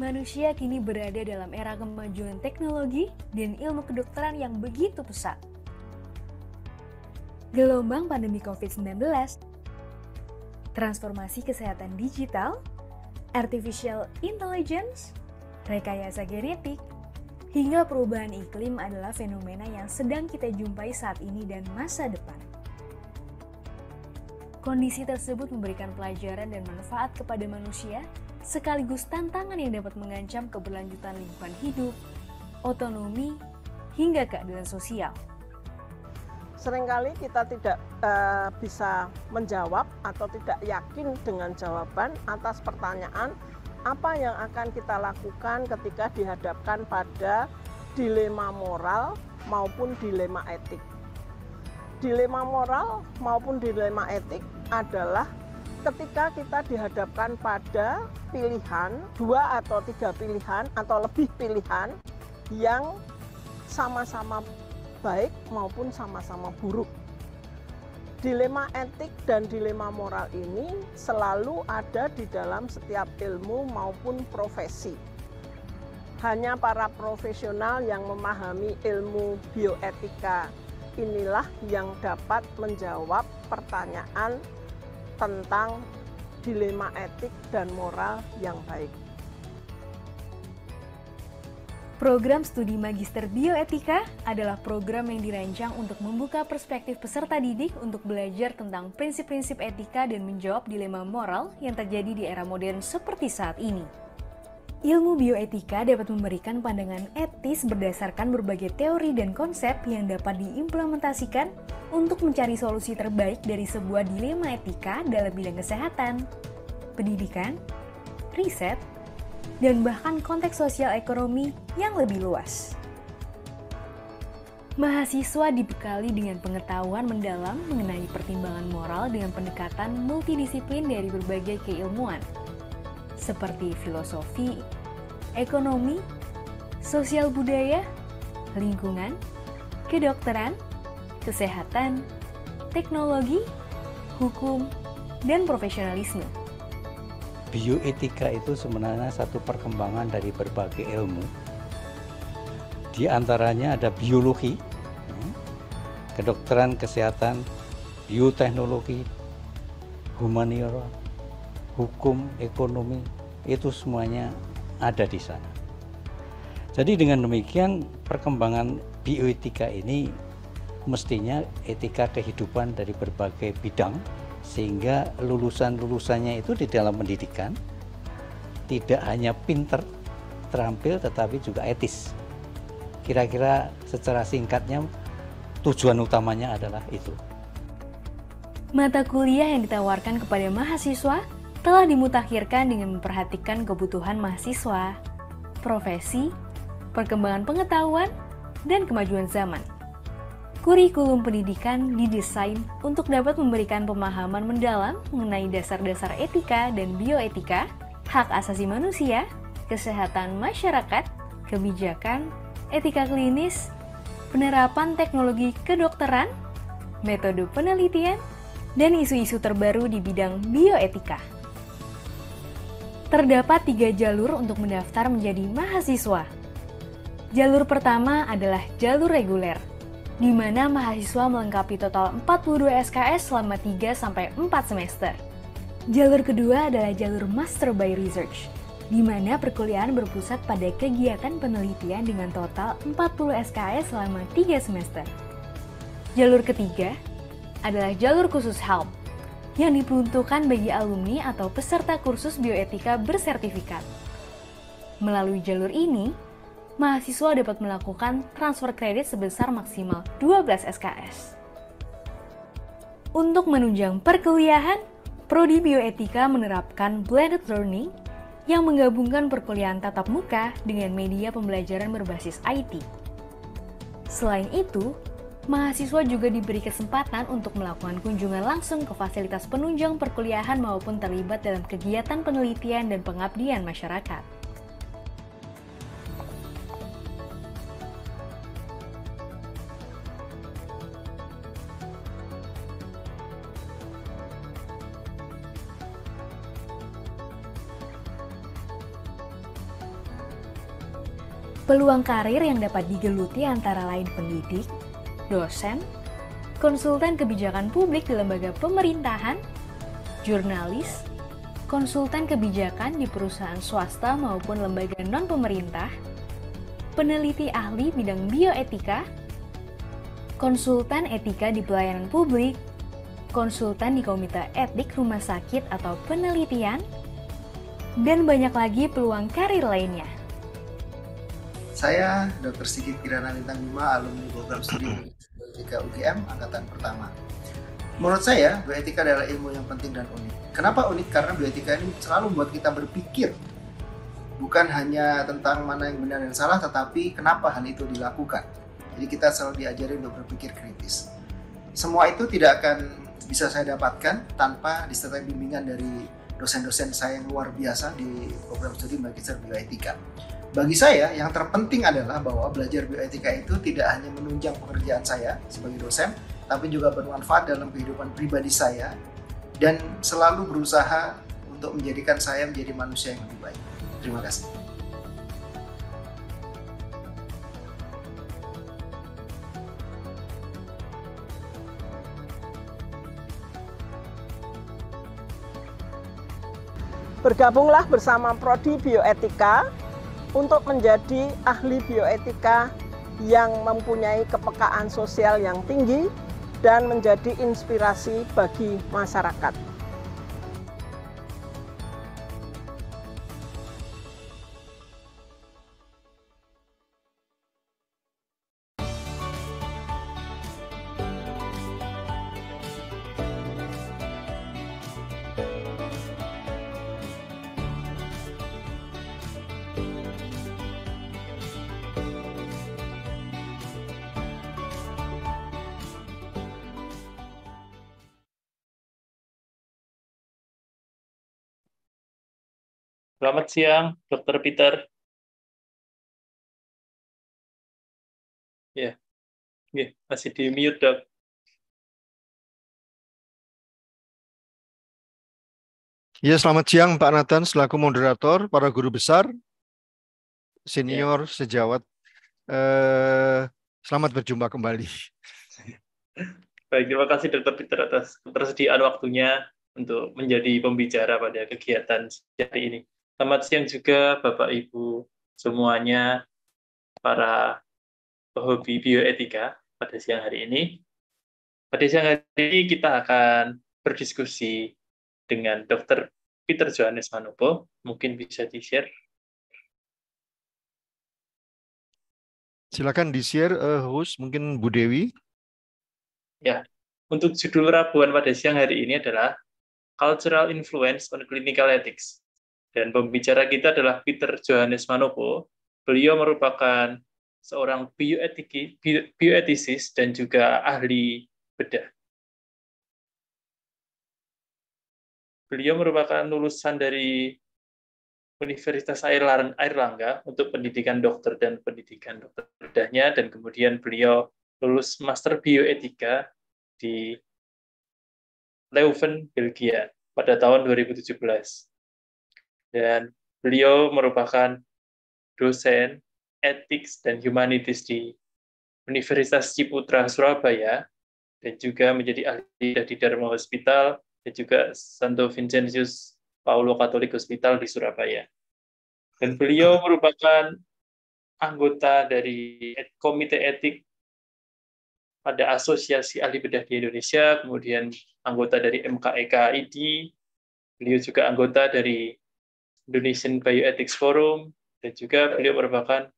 Manusia kini berada dalam era kemajuan teknologi dan ilmu kedokteran yang begitu pesat. Gelombang pandemi COVID-19, transformasi kesehatan digital, artificial intelligence, rekayasa genetik, hingga perubahan iklim adalah fenomena yang sedang kita jumpai saat ini dan masa depan. Kondisi tersebut memberikan pelajaran dan manfaat kepada manusia sekaligus tantangan yang dapat mengancam keberlanjutan lingkungan hidup, otonomi, hingga keadilan sosial. Seringkali kita tidak e, bisa menjawab atau tidak yakin dengan jawaban atas pertanyaan apa yang akan kita lakukan ketika dihadapkan pada dilema moral maupun dilema etik. Dilema moral maupun dilema etik adalah ketika kita dihadapkan pada pilihan dua atau tiga pilihan atau lebih pilihan yang sama-sama baik maupun sama-sama buruk. Dilema etik dan dilema moral ini selalu ada di dalam setiap ilmu maupun profesi. Hanya para profesional yang memahami ilmu bioetika inilah yang dapat menjawab pertanyaan tentang dilema etik dan moral yang baik. Program studi Magister Bioetika adalah program yang dirancang untuk membuka perspektif peserta didik untuk belajar tentang prinsip-prinsip etika dan menjawab dilema moral yang terjadi di era modern seperti saat ini. Ilmu bioetika dapat memberikan pandangan etis berdasarkan berbagai teori dan konsep yang dapat diimplementasikan untuk mencari solusi terbaik dari sebuah dilema etika dalam bidang kesehatan, pendidikan, riset, dan bahkan konteks sosial ekonomi yang lebih luas. Mahasiswa dibekali dengan pengetahuan mendalam mengenai pertimbangan moral dengan pendekatan multidisiplin dari berbagai keilmuan, seperti filosofi, ekonomi, sosial budaya, lingkungan, kedokteran, kesehatan, teknologi, hukum, dan profesionalisme. Bioetika itu sebenarnya satu perkembangan dari berbagai ilmu. Di antaranya ada biologi, kedokteran, kesehatan, bioteknologi, humaniora, hukum, ekonomi, itu semuanya ada di sana. Jadi dengan demikian perkembangan bioetika ini mestinya etika kehidupan dari berbagai bidang sehingga lulusan-lulusannya itu di dalam pendidikan tidak hanya pinter, terampil tetapi juga etis. Kira-kira secara singkatnya tujuan utamanya adalah itu. Mata kuliah yang ditawarkan kepada mahasiswa telah dimutakhirkan dengan memperhatikan kebutuhan mahasiswa, profesi, perkembangan pengetahuan, dan kemajuan zaman. Kurikulum pendidikan didesain untuk dapat memberikan pemahaman mendalam mengenai dasar-dasar etika dan bioetika, hak asasi manusia, kesehatan masyarakat, kebijakan, etika klinis, penerapan teknologi kedokteran, metode penelitian, dan isu-isu terbaru di bidang bioetika terdapat tiga jalur untuk mendaftar menjadi mahasiswa. Jalur pertama adalah jalur reguler, di mana mahasiswa melengkapi total 42 SKS selama 3-4 semester. Jalur kedua adalah jalur Master by Research, di mana perkuliahan berpusat pada kegiatan penelitian dengan total 40 SKS selama 3 semester. Jalur ketiga adalah jalur khusus HELP, yang diperuntukkan bagi alumni atau peserta kursus bioetika bersertifikat. Melalui jalur ini, mahasiswa dapat melakukan transfer kredit sebesar maksimal 12 SKS. Untuk menunjang perkuliahan, Prodi Bioetika menerapkan blended learning yang menggabungkan perkuliahan tatap muka dengan media pembelajaran berbasis IT. Selain itu, mahasiswa juga diberi kesempatan untuk melakukan kunjungan langsung ke fasilitas penunjang perkuliahan maupun terlibat dalam kegiatan penelitian dan pengabdian masyarakat. Peluang karir yang dapat digeluti antara lain pendidik, dosen, konsultan kebijakan publik di lembaga pemerintahan, jurnalis, konsultan kebijakan di perusahaan swasta maupun lembaga non-pemerintah, peneliti ahli bidang bioetika, konsultan etika di pelayanan publik, konsultan di komite etik rumah sakit atau penelitian, dan banyak lagi peluang karir lainnya. Saya Dr. Sigit Kirana Lintang Bima, alumni program studi 3 UGM angkatan pertama. Menurut saya, bioetika adalah ilmu yang penting dan unik. Kenapa unik? Karena bioetika ini selalu membuat kita berpikir bukan hanya tentang mana yang benar dan salah, tetapi kenapa hal itu dilakukan. Jadi kita selalu diajari untuk berpikir kritis. Semua itu tidak akan bisa saya dapatkan tanpa disertai bimbingan dari dosen-dosen saya yang luar biasa di program studi magister bioetika. Bagi saya, yang terpenting adalah bahwa belajar bioetika itu tidak hanya menunjang pekerjaan saya sebagai dosen, tapi juga bermanfaat dalam kehidupan pribadi saya dan selalu berusaha untuk menjadikan saya menjadi manusia yang lebih baik. Terima kasih. Bergabunglah bersama Prodi Bioetika untuk menjadi ahli bioetika yang mempunyai kepekaan sosial yang tinggi dan menjadi inspirasi bagi masyarakat. Selamat siang, Dokter Peter. Ya, ya masih di mute, dok. Ya, selamat siang Pak Nathan selaku moderator, para guru besar, senior, ya. sejawat. Eh, selamat berjumpa kembali. Baik, terima kasih Dokter Peter atas ketersediaan waktunya untuk menjadi pembicara pada kegiatan hari ini. Selamat siang juga Bapak Ibu semuanya para hobi bioetika pada siang hari ini. Pada siang hari ini kita akan berdiskusi dengan Dr. Peter Johannes Manopo. Mungkin bisa di-share. Silakan di-share uh, host mungkin Bu Dewi. Ya. Untuk judul rabuan pada siang hari ini adalah Cultural Influence on Clinical Ethics dan pembicara kita adalah Peter Johannes Manopo. Beliau merupakan seorang bioetiki, bio, bioetisis dan juga ahli bedah. Beliau merupakan lulusan dari Universitas Airlangga untuk pendidikan dokter dan pendidikan dokter bedahnya, dan kemudian beliau lulus master bioetika di Leuven, Belgia pada tahun 2017 dan beliau merupakan dosen Ethics dan humanities di Universitas Ciputra Surabaya dan juga menjadi ahli di Dharma Hospital dan juga Santo Vincentius Paulo Katolik Hospital di Surabaya. Dan beliau merupakan anggota dari Komite Etik pada Asosiasi Ahli Bedah di Indonesia, kemudian anggota dari MKEK ID, beliau juga anggota dari Indonesian Bioethics Forum, dan juga beliau merupakan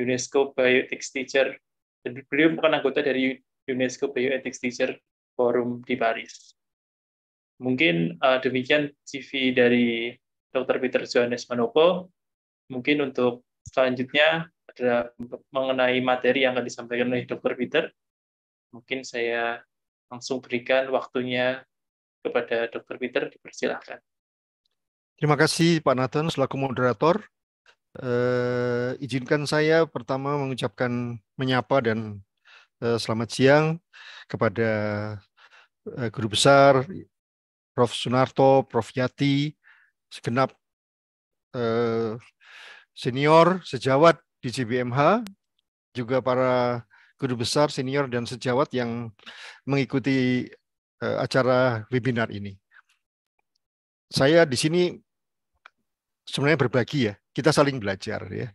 UNESCO Bioethics Teacher. Dan beliau bukan anggota dari UNESCO Bioethics Teacher Forum di Paris. Mungkin uh, demikian CV dari Dr. Peter Johannes Manopo. Mungkin untuk selanjutnya ada mengenai materi yang akan disampaikan oleh Dr. Peter. Mungkin saya langsung berikan waktunya kepada Dr. Peter, dipersilahkan. Terima kasih Pak Nathan selaku moderator. Eh, izinkan saya pertama mengucapkan menyapa dan eh, selamat siang kepada eh, Guru Besar, Prof. Sunarto, Prof. Yati, segenap eh, senior sejawat di CbMH, juga para guru besar, senior, dan sejawat yang mengikuti eh, acara webinar ini. Saya di sini sebenarnya berbagi ya. Kita saling belajar ya.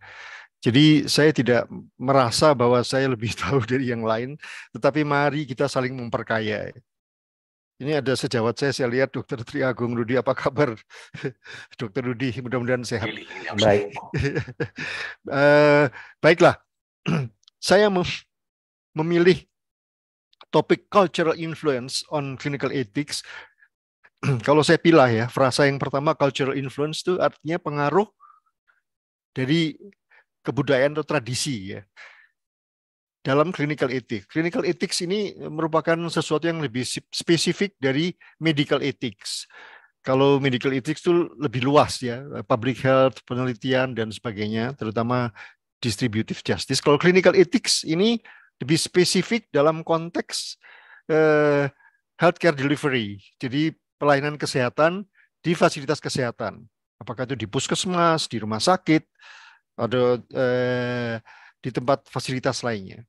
Jadi saya tidak merasa bahwa saya lebih tahu dari yang lain, tetapi mari kita saling memperkaya. Ini ada sejawat saya, saya lihat Dokter Tri Agung Rudi, apa kabar? Dokter Rudi, mudah-mudahan sehat. Baik. Eh, baiklah, saya memilih topik cultural influence on clinical ethics kalau saya pilih ya, frasa yang pertama cultural influence itu artinya pengaruh dari kebudayaan atau tradisi ya. Dalam clinical ethics. Clinical ethics ini merupakan sesuatu yang lebih spesifik dari medical ethics. Kalau medical ethics itu lebih luas ya, public health, penelitian dan sebagainya, terutama distributive justice. Kalau clinical ethics ini lebih spesifik dalam konteks eh, healthcare delivery. Jadi pelayanan kesehatan di fasilitas kesehatan. Apakah itu di puskesmas, di rumah sakit, atau eh, di tempat fasilitas lainnya.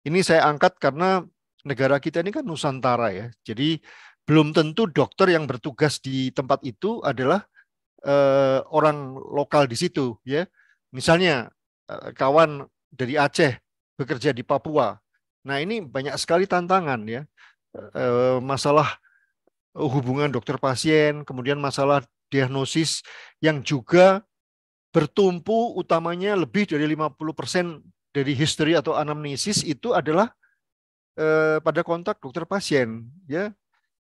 Ini saya angkat karena negara kita ini kan Nusantara ya. Jadi belum tentu dokter yang bertugas di tempat itu adalah eh, orang lokal di situ ya. Misalnya eh, kawan dari Aceh bekerja di Papua. Nah ini banyak sekali tantangan ya. Eh, masalah Eh, hubungan dokter pasien, kemudian masalah diagnosis yang juga bertumpu utamanya lebih dari 50% dari history atau anamnesis itu adalah eh, pada kontak dokter pasien ya.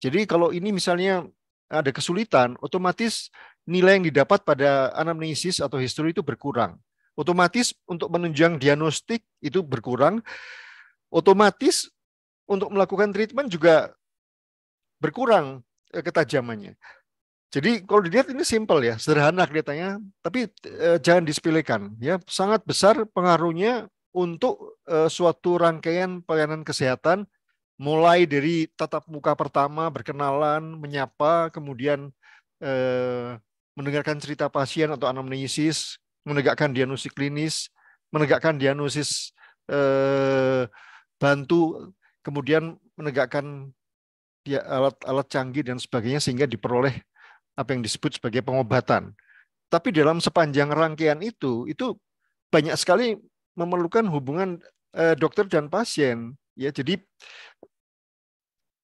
Jadi kalau ini misalnya ada kesulitan, otomatis nilai yang didapat pada anamnesis atau history itu berkurang. Otomatis untuk menunjang diagnostik itu berkurang. Otomatis untuk melakukan treatment juga berkurang eh, ketajamannya. Jadi kalau dilihat ini simpel ya, sederhana kelihatannya, tapi eh, jangan disepelekan ya. Sangat besar pengaruhnya untuk eh, suatu rangkaian pelayanan kesehatan mulai dari tatap muka pertama, berkenalan, menyapa, kemudian eh, mendengarkan cerita pasien atau anamnesis, menegakkan diagnosis klinis, menegakkan diagnosis eh, bantu, kemudian menegakkan dia alat-alat canggih dan sebagainya sehingga diperoleh apa yang disebut sebagai pengobatan. Tapi dalam sepanjang rangkaian itu itu banyak sekali memerlukan hubungan eh, dokter dan pasien ya. Jadi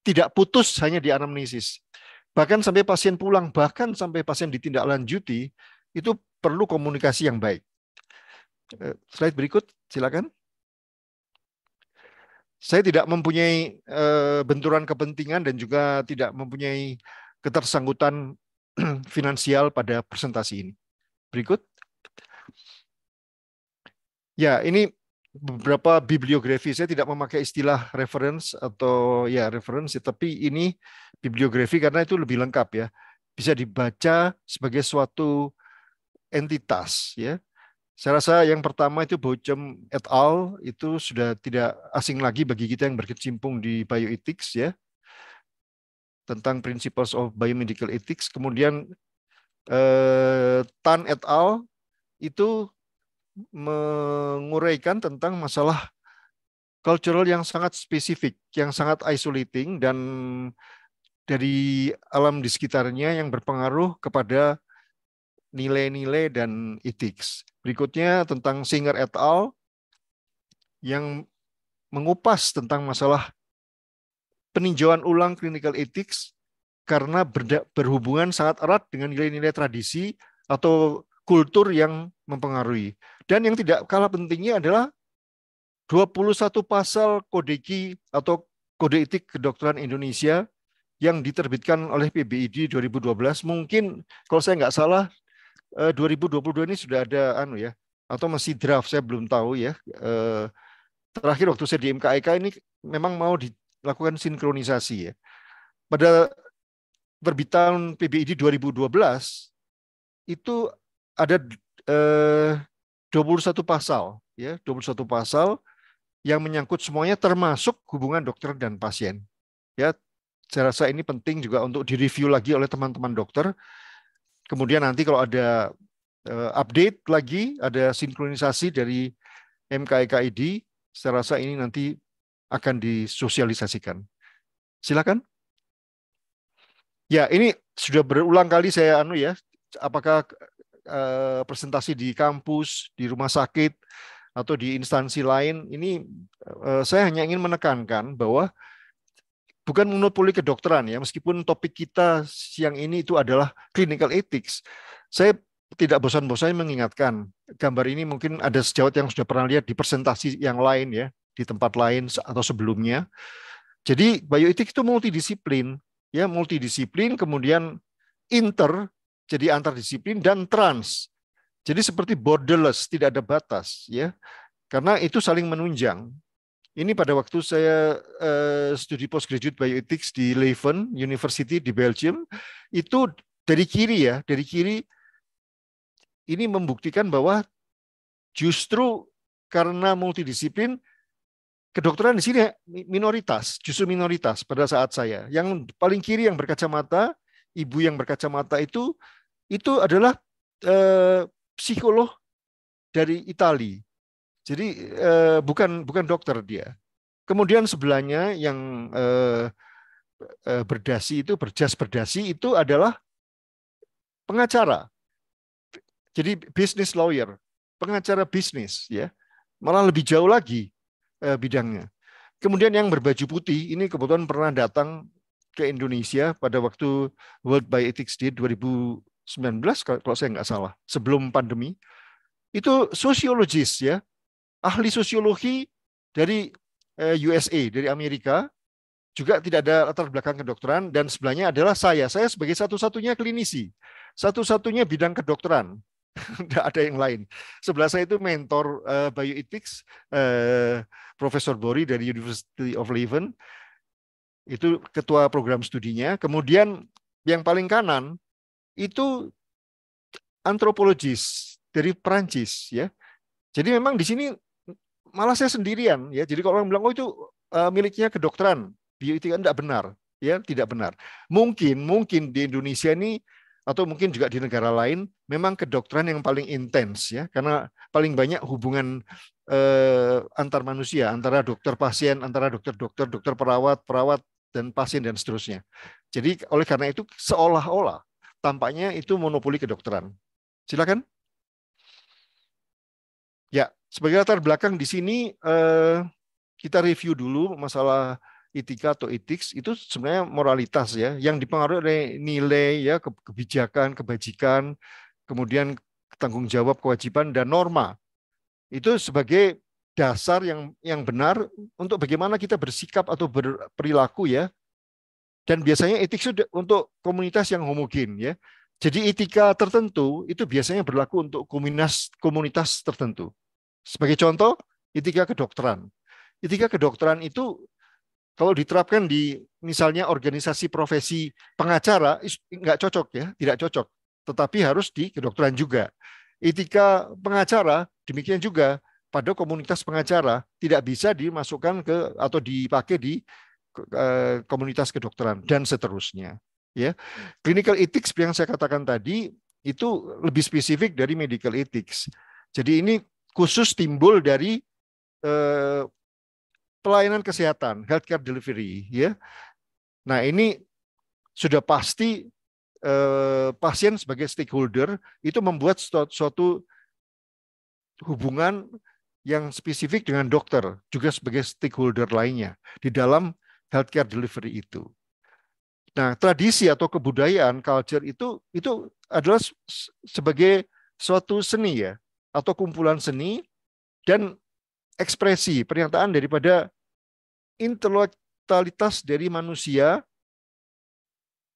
tidak putus hanya di anamnesis. Bahkan sampai pasien pulang, bahkan sampai pasien ditindaklanjuti itu perlu komunikasi yang baik. Eh, slide berikut silakan saya tidak mempunyai eh, benturan kepentingan dan juga tidak mempunyai ketersangkutan finansial pada presentasi ini. Berikut. Ya, ini beberapa bibliografi. Saya tidak memakai istilah reference atau ya reference, tapi ini bibliografi karena itu lebih lengkap ya. Bisa dibaca sebagai suatu entitas ya saya rasa yang pertama itu Bochum et al. itu sudah tidak asing lagi bagi kita yang berkecimpung di bioethics ya tentang principles of biomedical ethics. Kemudian eh, Tan et al. itu menguraikan tentang masalah cultural yang sangat spesifik, yang sangat isolating dan dari alam di sekitarnya yang berpengaruh kepada nilai-nilai dan etik. Berikutnya tentang Singer et al. yang mengupas tentang masalah peninjauan ulang clinical ethics karena berhubungan sangat erat dengan nilai-nilai tradisi atau kultur yang mempengaruhi. Dan yang tidak kalah pentingnya adalah 21 pasal kodeki atau kode etik kedokteran Indonesia yang diterbitkan oleh PBID 2012. Mungkin kalau saya nggak salah 2022 eh, ini sudah ada anu ya atau masih draft saya belum tahu ya. Eh, terakhir waktu saya di MKIK ini memang mau dilakukan sinkronisasi ya. Pada terbitan PBID 2012 itu ada 21 eh, pasal ya, 21 pasal yang menyangkut semuanya termasuk hubungan dokter dan pasien. Ya, saya rasa ini penting juga untuk direview lagi oleh teman-teman dokter Kemudian nanti kalau ada eh, update lagi, ada sinkronisasi dari MKIKID, e saya rasa ini nanti akan disosialisasikan. Silakan. Ya, ini sudah berulang kali saya anu ya, apakah uh, presentasi di kampus, di rumah sakit atau di instansi lain, ini uh, saya hanya ingin menekankan bahwa bukan monopoli kedokteran ya, meskipun topik kita siang ini itu adalah clinical ethics. Saya tidak bosan-bosan mengingatkan gambar ini mungkin ada sejawat yang sudah pernah lihat di presentasi yang lain ya, di tempat lain atau sebelumnya. Jadi bioetik itu multidisiplin, ya multidisiplin kemudian inter jadi antar disiplin dan trans. Jadi seperti borderless, tidak ada batas ya. Karena itu saling menunjang. Ini pada waktu saya uh, studi postgraduate bioethics di Leuven University di Belgium, itu dari kiri ya, dari kiri ini membuktikan bahwa justru karena multidisiplin kedokteran di sini ya, minoritas, justru minoritas pada saat saya. Yang paling kiri yang berkacamata, ibu yang berkacamata itu itu adalah uh, psikolog dari Italia. Jadi eh, bukan bukan dokter dia. Kemudian sebelahnya yang eh, eh, berdasi itu berjas berdasi itu adalah pengacara. Jadi business lawyer, pengacara bisnis ya. Malah lebih jauh lagi eh, bidangnya. Kemudian yang berbaju putih ini kebetulan pernah datang ke Indonesia pada waktu World Bioethics Day 2019 kalau saya nggak salah, sebelum pandemi. Itu sosiologis ya, ahli sosiologi dari eh, USA, dari Amerika, juga tidak ada latar belakang kedokteran dan sebelahnya adalah saya. Saya sebagai satu-satunya klinisi, satu-satunya bidang kedokteran. Tidak ada yang lain. Sebelah saya itu mentor uh, bioethics uh, Profesor Bori dari University of Leuven. Itu ketua program studinya. Kemudian yang paling kanan itu antropologis dari Perancis ya. Jadi memang di sini malah saya sendirian ya. Jadi kalau orang bilang oh itu eh, miliknya kedokteran, itu kan tidak benar, ya tidak benar. Mungkin mungkin di Indonesia ini atau mungkin juga di negara lain memang kedokteran yang paling intens ya karena paling banyak hubungan eh, antar manusia antara dokter pasien antara dokter dokter dokter perawat perawat dan pasien dan seterusnya jadi oleh karena itu seolah-olah tampaknya itu monopoli kedokteran silakan ya sebagai latar belakang di sini eh, kita review dulu masalah etika atau etik itu sebenarnya moralitas ya yang dipengaruhi oleh nilai ya kebijakan, kebajikan, kemudian tanggung jawab, kewajiban dan norma. Itu sebagai dasar yang yang benar untuk bagaimana kita bersikap atau berperilaku ya. Dan biasanya etik sudah untuk komunitas yang homogen ya. Jadi etika tertentu itu biasanya berlaku untuk komunitas komunitas tertentu. Sebagai contoh, etika kedokteran. Etika kedokteran itu kalau diterapkan di misalnya organisasi profesi pengacara nggak cocok ya, tidak cocok. Tetapi harus di kedokteran juga. Etika pengacara demikian juga pada komunitas pengacara tidak bisa dimasukkan ke atau dipakai di eh, komunitas kedokteran dan seterusnya. Ya, clinical ethics yang saya katakan tadi itu lebih spesifik dari medical ethics. Jadi ini khusus timbul dari eh, pelayanan kesehatan, healthcare delivery, ya. Nah ini sudah pasti eh, pasien sebagai stakeholder itu membuat suatu, suatu hubungan yang spesifik dengan dokter juga sebagai stakeholder lainnya di dalam healthcare delivery itu. Nah, tradisi atau kebudayaan culture itu itu adalah sebagai suatu seni ya atau kumpulan seni dan ekspresi pernyataan daripada intelektualitas dari manusia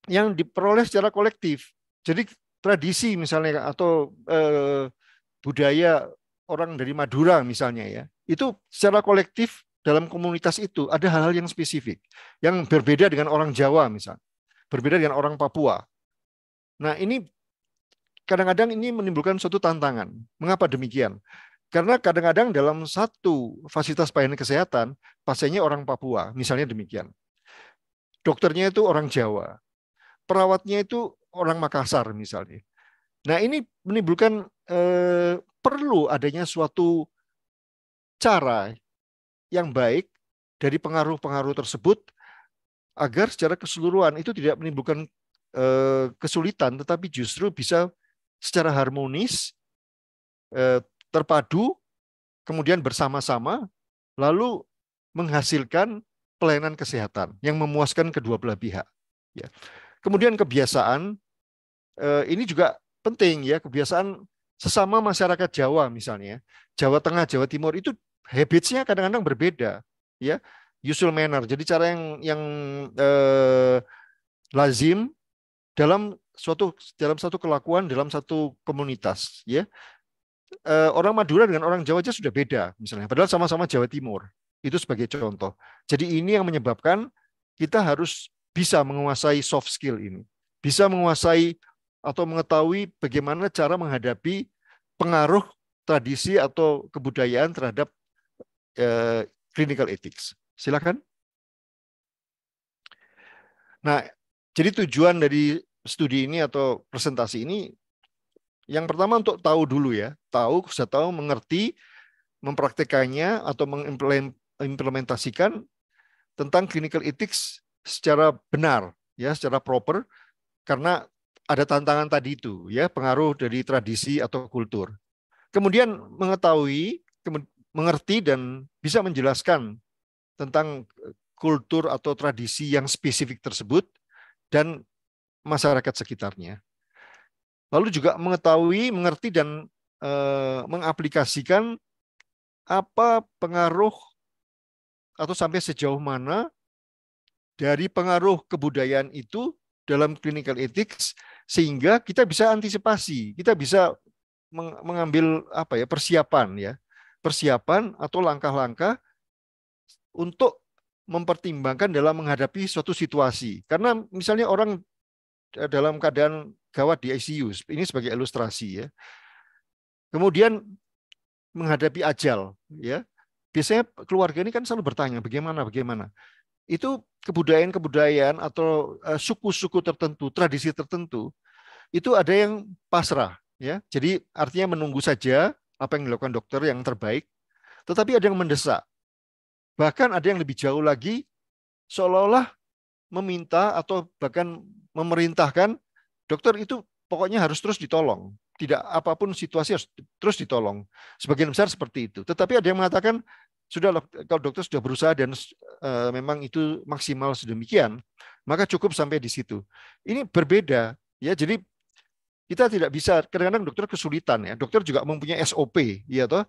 yang diperoleh secara kolektif. Jadi tradisi misalnya atau eh, budaya orang dari Madura misalnya ya, itu secara kolektif dalam komunitas itu ada hal-hal yang spesifik yang berbeda dengan orang Jawa misalnya, berbeda dengan orang Papua. Nah, ini kadang-kadang ini menimbulkan suatu tantangan. Mengapa demikian? Karena kadang-kadang dalam satu fasilitas pelayanan kesehatan, pasiennya orang Papua, misalnya demikian. Dokternya itu orang Jawa. Perawatnya itu orang Makassar misalnya. Nah ini menimbulkan eh, perlu adanya suatu cara yang baik dari pengaruh-pengaruh tersebut agar secara keseluruhan itu tidak menimbulkan eh, kesulitan tetapi justru bisa secara harmonis, eh, terpadu, kemudian bersama-sama, lalu menghasilkan pelayanan kesehatan yang memuaskan kedua belah pihak. Ya. Kemudian kebiasaan eh, ini juga penting ya kebiasaan sesama masyarakat Jawa misalnya Jawa Tengah Jawa Timur itu habitsnya kadang-kadang berbeda ya usual manner jadi cara yang yang eh, lazim dalam suatu dalam satu kelakuan dalam satu komunitas ya eh, orang Madura dengan orang Jawa aja sudah beda misalnya padahal sama-sama Jawa Timur itu sebagai contoh jadi ini yang menyebabkan kita harus bisa menguasai soft skill ini bisa menguasai atau mengetahui bagaimana cara menghadapi pengaruh tradisi atau kebudayaan terhadap eh, clinical ethics silakan nah jadi tujuan dari studi ini atau presentasi ini yang pertama untuk tahu dulu ya, tahu sudah tahu mengerti mempraktekannya atau mengimplementasikan tentang clinical ethics secara benar ya, secara proper karena ada tantangan tadi itu ya, pengaruh dari tradisi atau kultur. Kemudian mengetahui, mengerti dan bisa menjelaskan tentang e, kultur atau tradisi yang spesifik tersebut dan masyarakat sekitarnya. Lalu juga mengetahui, mengerti dan e, mengaplikasikan apa pengaruh atau sampai sejauh mana dari pengaruh kebudayaan itu dalam clinical ethics sehingga kita bisa antisipasi, kita bisa mengambil apa ya persiapan ya, persiapan atau langkah-langkah untuk mempertimbangkan dalam menghadapi suatu situasi. Karena misalnya orang Eh, dalam keadaan gawat di ICU. Ini sebagai ilustrasi ya. Kemudian menghadapi ajal ya. Biasanya keluarga ini kan selalu bertanya bagaimana bagaimana. Itu kebudayaan-kebudayaan atau eh, suku-suku tertentu, tradisi tertentu itu ada yang pasrah ya. Jadi artinya menunggu saja apa yang dilakukan dokter yang terbaik. Tetapi ada yang mendesak. Bahkan ada yang lebih jauh lagi seolah-olah meminta atau bahkan memerintahkan dokter itu pokoknya harus terus ditolong. Tidak apapun situasi harus terus ditolong. Sebagian besar seperti itu. Tetapi ada yang mengatakan sudah kalau dokter sudah berusaha dan e, memang itu maksimal sedemikian, maka cukup sampai di situ. Ini berbeda ya. Jadi kita tidak bisa kadang-kadang dokter kesulitan ya. Dokter juga mempunyai SOP ya toh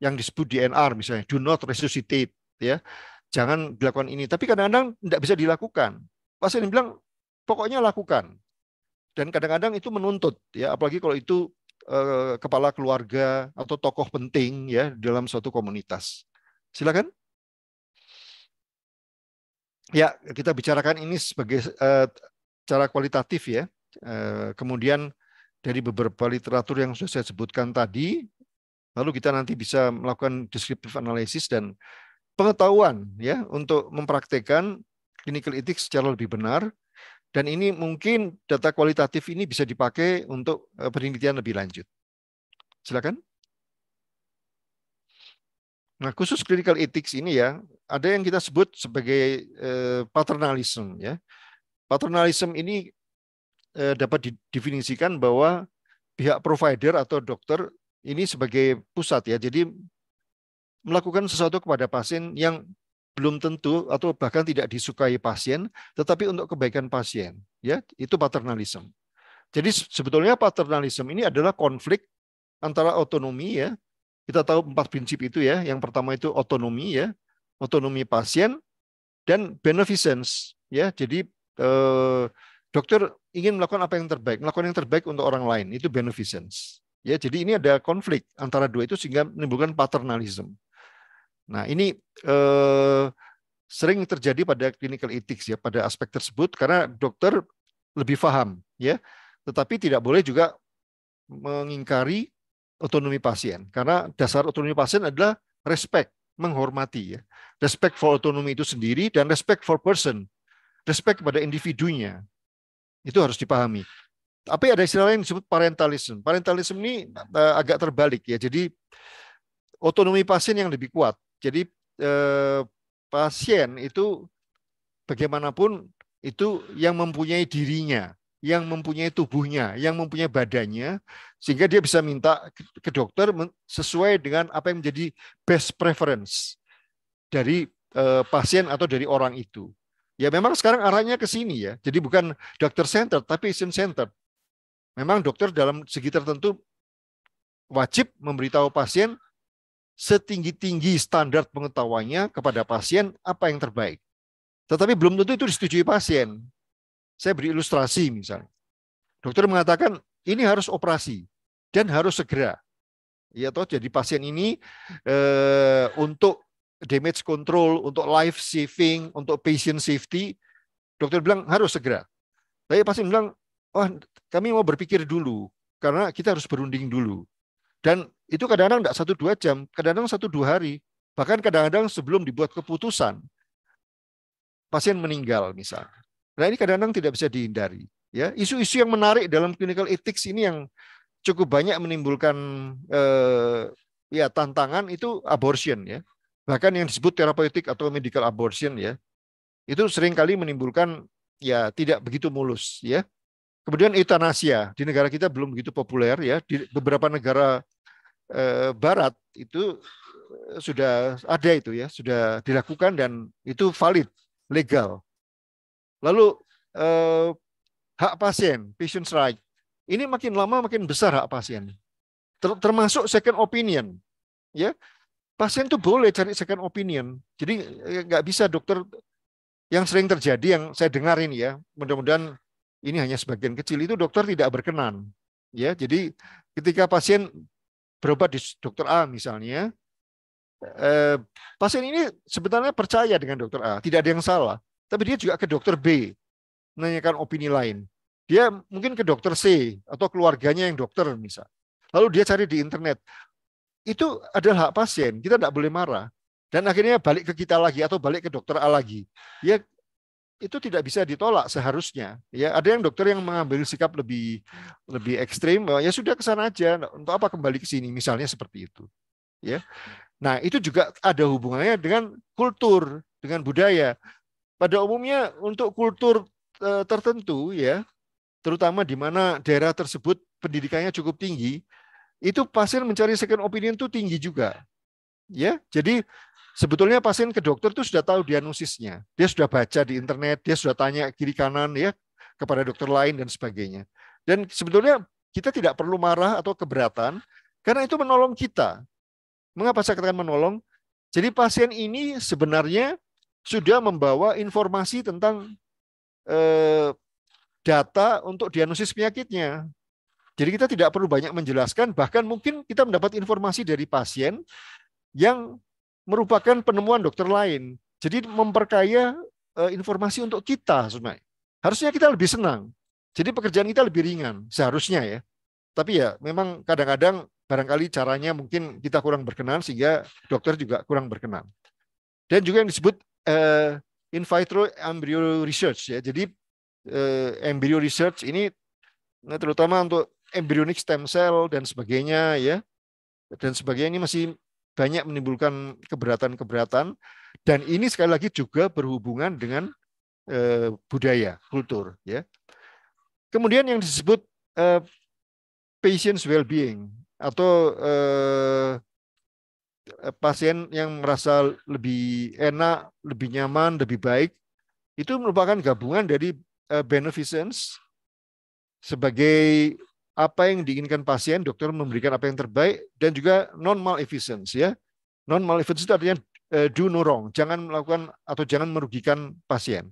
yang disebut DNR misalnya do not resuscitate ya jangan dilakukan ini. Tapi kadang-kadang tidak bisa dilakukan. Pasien bilang, pokoknya lakukan. Dan kadang-kadang itu menuntut, ya apalagi kalau itu eh, kepala keluarga atau tokoh penting ya dalam suatu komunitas. Silakan. Ya, kita bicarakan ini sebagai eh, cara kualitatif ya. Eh, kemudian dari beberapa literatur yang sudah saya sebutkan tadi, lalu kita nanti bisa melakukan descriptive analysis dan pengetahuan ya untuk mempraktekkan clinical ethics secara lebih benar dan ini mungkin data kualitatif ini bisa dipakai untuk eh, penelitian lebih lanjut. Silakan. Nah, khusus clinical ethics ini ya, ada yang kita sebut sebagai eh, paternalism ya. Paternalism ini eh, dapat didefinisikan bahwa pihak provider atau dokter ini sebagai pusat ya. Jadi melakukan sesuatu kepada pasien yang belum tentu atau bahkan tidak disukai pasien, tetapi untuk kebaikan pasien, ya itu paternalisme. Jadi sebetulnya paternalisme ini adalah konflik antara otonomi ya. Kita tahu empat prinsip itu ya. Yang pertama itu otonomi ya, otonomi pasien dan beneficence ya. Jadi eh, dokter ingin melakukan apa yang terbaik, melakukan yang terbaik untuk orang lain itu beneficence. Ya, jadi ini ada konflik antara dua itu sehingga menimbulkan paternalisme. Nah, ini eh, sering terjadi pada clinical ethics ya pada aspek tersebut karena dokter lebih paham ya tetapi tidak boleh juga mengingkari otonomi pasien karena dasar otonomi pasien adalah respect menghormati ya respect for otonomi itu sendiri dan respect for person respect kepada individunya itu harus dipahami tapi ada istilah lain disebut parentalism parentalism ini eh, agak terbalik ya jadi otonomi pasien yang lebih kuat jadi eh, pasien itu bagaimanapun itu yang mempunyai dirinya, yang mempunyai tubuhnya, yang mempunyai badannya, sehingga dia bisa minta ke dokter sesuai dengan apa yang menjadi best preference dari eh, pasien atau dari orang itu. Ya memang sekarang arahnya ke sini ya. Jadi bukan dokter center tapi patient center. Memang dokter dalam segi tertentu wajib memberitahu pasien setinggi-tinggi standar pengetahuannya kepada pasien apa yang terbaik. Tetapi belum tentu itu disetujui pasien. Saya beri ilustrasi misalnya. Dokter mengatakan ini harus operasi dan harus segera. Ya toh jadi pasien ini eh, untuk damage control, untuk life saving, untuk patient safety, dokter bilang harus segera. Tapi pasien bilang, "Oh, kami mau berpikir dulu karena kita harus berunding dulu." Dan itu kadang-kadang tidak satu dua jam, kadang-kadang satu dua hari, bahkan kadang-kadang sebelum dibuat keputusan pasien meninggal misalnya. Nah ini kadang-kadang tidak bisa dihindari. Ya isu-isu yang menarik dalam clinical ethics ini yang cukup banyak menimbulkan eh, ya tantangan itu abortion ya bahkan yang disebut terapeutik atau medical abortion ya itu seringkali menimbulkan ya tidak begitu mulus ya kemudian etanasia di negara kita belum begitu populer ya di beberapa negara Eh, barat itu eh, sudah ada itu ya, sudah dilakukan dan itu valid, legal. Lalu eh, hak pasien, patient's right, ini makin lama makin besar hak pasien. termasuk second opinion, ya pasien tuh boleh cari second opinion. Jadi eh, nggak bisa dokter yang sering terjadi yang saya dengar ini ya, mudah-mudahan ini hanya sebagian kecil itu dokter tidak berkenan. Ya, jadi ketika pasien berobat di dokter A misalnya, eh, pasien ini sebenarnya percaya dengan dokter A, tidak ada yang salah. Tapi dia juga ke dokter B, menanyakan opini lain. Dia mungkin ke dokter C atau keluarganya yang dokter misal. Lalu dia cari di internet. Itu adalah hak pasien, kita tidak boleh marah. Dan akhirnya balik ke kita lagi atau balik ke dokter A lagi. Ya itu tidak bisa ditolak seharusnya. Ya, ada yang dokter yang mengambil sikap lebih lebih ekstrim, ya sudah ke sana aja, nah, untuk apa kembali ke sini, misalnya seperti itu. Ya. Nah, itu juga ada hubungannya dengan kultur, dengan budaya. Pada umumnya untuk kultur eh, tertentu ya, terutama di mana daerah tersebut pendidikannya cukup tinggi, itu pasien mencari second opinion itu tinggi juga. Ya, jadi Sebetulnya pasien ke dokter itu sudah tahu diagnosisnya. Dia sudah baca di internet, dia sudah tanya kiri kanan ya kepada dokter lain dan sebagainya. Dan sebetulnya kita tidak perlu marah atau keberatan karena itu menolong kita. Mengapa saya katakan menolong? Jadi pasien ini sebenarnya sudah membawa informasi tentang eh, data untuk diagnosis penyakitnya. Jadi kita tidak perlu banyak menjelaskan, bahkan mungkin kita mendapat informasi dari pasien yang merupakan penemuan dokter lain. Jadi memperkaya eh, informasi untuk kita sebenarnya. Harusnya kita lebih senang. Jadi pekerjaan kita lebih ringan seharusnya ya. Tapi ya memang kadang-kadang barangkali caranya mungkin kita kurang berkenan sehingga dokter juga kurang berkenan. Dan juga yang disebut uh, in vitro embryo research ya. Jadi uh, embryo research ini nah, terutama untuk embryonic stem cell dan sebagainya ya. Dan sebagainya ini masih banyak menimbulkan keberatan-keberatan dan ini sekali lagi juga berhubungan dengan eh, budaya, kultur ya. Kemudian yang disebut eh, patients well-being atau eh, eh pasien yang merasa lebih enak, lebih nyaman, lebih baik itu merupakan gabungan dari eh, beneficence sebagai apa yang diinginkan pasien, dokter memberikan apa yang terbaik dan juga non efficiency ya. Non malfeasance itu artinya eh, do no wrong, jangan melakukan atau jangan merugikan pasien.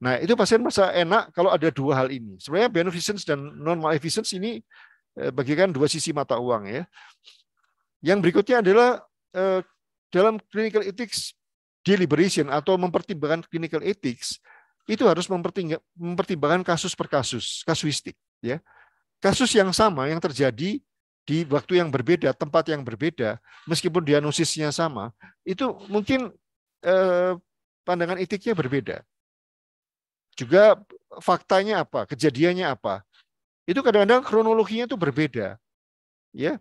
Nah, itu pasien merasa enak kalau ada dua hal ini. Sebenarnya beneficence dan non maleficence ini eh, bagikan dua sisi mata uang ya. Yang berikutnya adalah eh, dalam clinical ethics deliberation atau mempertimbangkan clinical ethics itu harus mempertimbangkan kasus per kasus, kasuistik ya. Kasus yang sama yang terjadi di waktu yang berbeda, tempat yang berbeda, meskipun diagnosisnya sama, itu mungkin eh, pandangan etiknya berbeda. Juga faktanya apa, kejadiannya apa, itu kadang-kadang kronologinya itu berbeda, ya.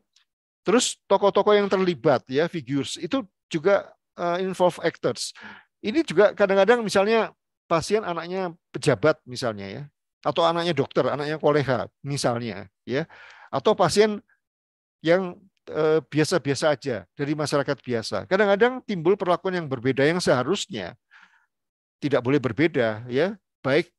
Terus tokoh-tokoh yang terlibat, ya, figures itu juga uh, involve actors. Ini juga kadang-kadang misalnya pasien anaknya pejabat misalnya ya, atau anaknya dokter, anaknya koleha misalnya, ya. Atau pasien yang eh, biasa-biasa aja dari masyarakat biasa. Kadang-kadang timbul perlakuan yang berbeda yang seharusnya tidak boleh berbeda, ya. Baik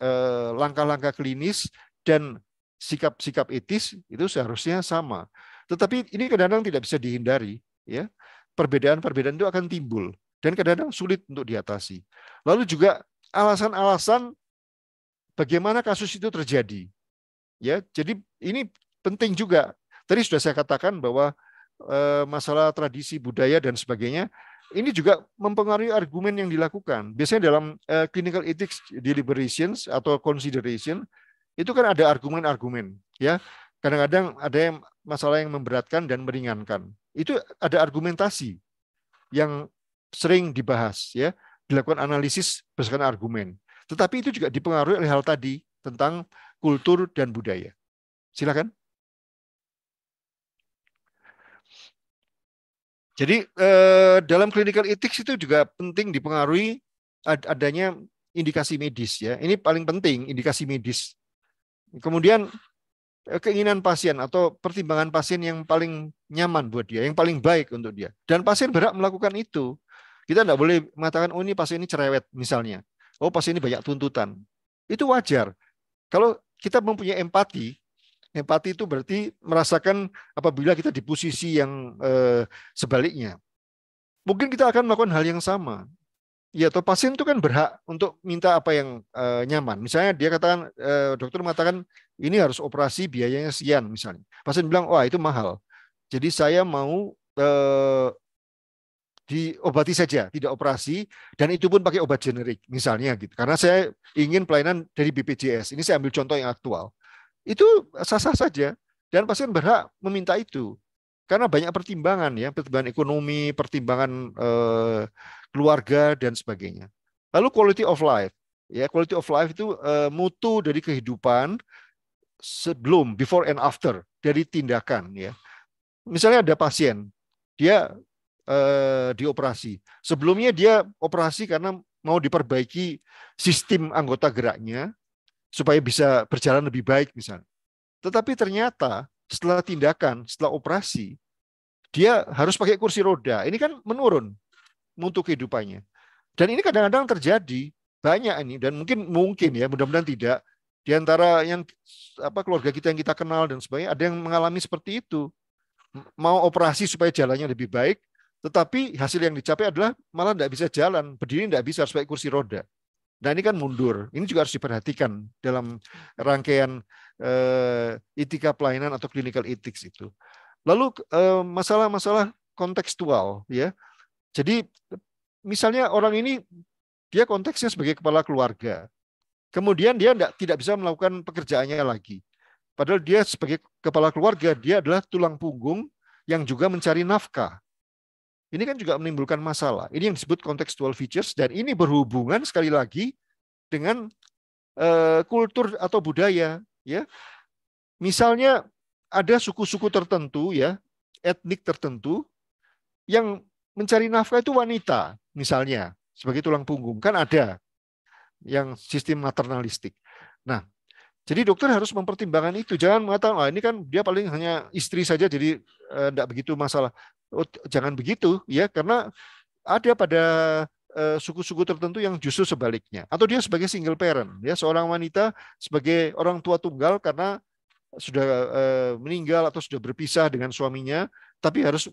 eh, langkah-langkah klinis dan sikap-sikap etis itu seharusnya sama. Tetapi ini kadang-kadang tidak bisa dihindari, ya. Perbedaan-perbedaan itu akan timbul dan kadang-kadang sulit untuk diatasi. Lalu juga alasan-alasan bagaimana kasus itu terjadi. Ya, jadi ini penting juga. Tadi sudah saya katakan bahwa eh, masalah tradisi budaya dan sebagainya ini juga mempengaruhi argumen yang dilakukan. Biasanya dalam eh, clinical ethics deliberations atau consideration itu kan ada argumen-argumen, ya. Kadang-kadang ada yang masalah yang memberatkan dan meringankan. Itu ada argumentasi yang sering dibahas, ya. Dilakukan analisis berdasarkan argumen. Tetapi itu juga dipengaruhi oleh hal tadi tentang kultur dan budaya. Silakan. Jadi eh, dalam clinical ethics itu juga penting dipengaruhi adanya indikasi medis ya. Ini paling penting indikasi medis. Kemudian eh, keinginan pasien atau pertimbangan pasien yang paling nyaman buat dia, yang paling baik untuk dia. Dan pasien berhak melakukan itu. Kita tidak boleh mengatakan, oh ini pasien ini cerewet misalnya oh pasti ini banyak tuntutan. Itu wajar. Kalau kita mempunyai empati, empati itu berarti merasakan apabila kita di posisi yang eh, sebaliknya. Mungkin kita akan melakukan hal yang sama. Ya, atau pasien itu kan berhak untuk minta apa yang eh, nyaman. Misalnya dia katakan eh, dokter mengatakan ini harus operasi biayanya sekian misalnya. Pasien bilang, "Wah, itu mahal." Jadi saya mau eh, diobati saja, tidak operasi, dan itu pun pakai obat generik, misalnya gitu. Karena saya ingin pelayanan dari BPJS. Ini saya ambil contoh yang aktual. Itu sah-sah saja, dan pasien berhak meminta itu. Karena banyak pertimbangan ya, pertimbangan ekonomi, pertimbangan eh, keluarga dan sebagainya. Lalu quality of life, ya quality of life itu eh, mutu dari kehidupan sebelum, before and after dari tindakan ya. Misalnya ada pasien, dia eh, dioperasi. Sebelumnya dia operasi karena mau diperbaiki sistem anggota geraknya supaya bisa berjalan lebih baik misalnya. Tetapi ternyata setelah tindakan, setelah operasi, dia harus pakai kursi roda. Ini kan menurun untuk kehidupannya. Dan ini kadang-kadang terjadi banyak ini dan mungkin mungkin ya mudah-mudahan tidak di antara yang apa keluarga kita yang kita kenal dan sebagainya ada yang mengalami seperti itu mau operasi supaya jalannya lebih baik tetapi hasil yang dicapai adalah malah tidak bisa jalan, berdiri tidak bisa, sebagai kursi roda. Nah ini kan mundur. Ini juga harus diperhatikan dalam rangkaian eh, etika pelayanan atau clinical ethics itu. Lalu eh, masalah-masalah kontekstual ya. Jadi misalnya orang ini dia konteksnya sebagai kepala keluarga. Kemudian dia tidak tidak bisa melakukan pekerjaannya lagi. Padahal dia sebagai kepala keluarga dia adalah tulang punggung yang juga mencari nafkah. Ini kan juga menimbulkan masalah. Ini yang disebut contextual features dan ini berhubungan sekali lagi dengan eh, kultur atau budaya, ya. Misalnya ada suku-suku tertentu ya, etnik tertentu yang mencari nafkah itu wanita misalnya sebagai tulang punggung kan ada yang sistem maternalistik. Nah, jadi dokter harus mempertimbangkan itu. Jangan mengatakan, wah oh, ini kan dia paling hanya istri saja jadi eh, tidak begitu masalah. Oh, jangan begitu ya, karena ada pada eh, suku-suku tertentu yang justru sebaliknya. Atau dia sebagai single parent, ya seorang wanita sebagai orang tua tunggal karena sudah eh, meninggal atau sudah berpisah dengan suaminya, tapi harus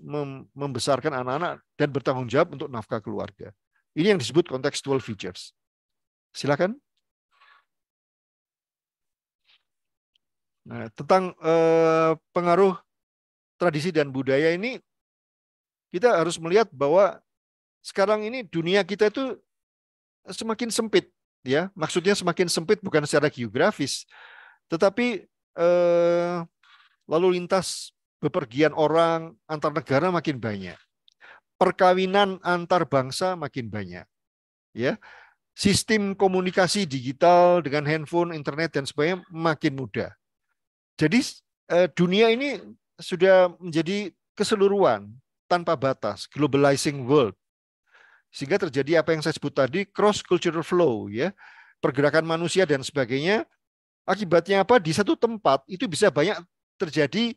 membesarkan anak-anak dan bertanggung jawab untuk nafkah keluarga. Ini yang disebut contextual features. Silakan. Nah, tentang eh, pengaruh tradisi dan budaya ini kita harus melihat bahwa sekarang ini dunia kita itu semakin sempit ya. Maksudnya semakin sempit bukan secara geografis tetapi eh, lalu lintas bepergian orang antar negara makin banyak. Perkawinan antar bangsa makin banyak. Ya. Sistem komunikasi digital dengan handphone, internet dan sebagainya makin mudah jadi eh, dunia ini sudah menjadi keseluruhan tanpa batas, globalizing world. Sehingga terjadi apa yang saya sebut tadi cross cultural flow ya, pergerakan manusia dan sebagainya. Akibatnya apa? Di satu tempat itu bisa banyak terjadi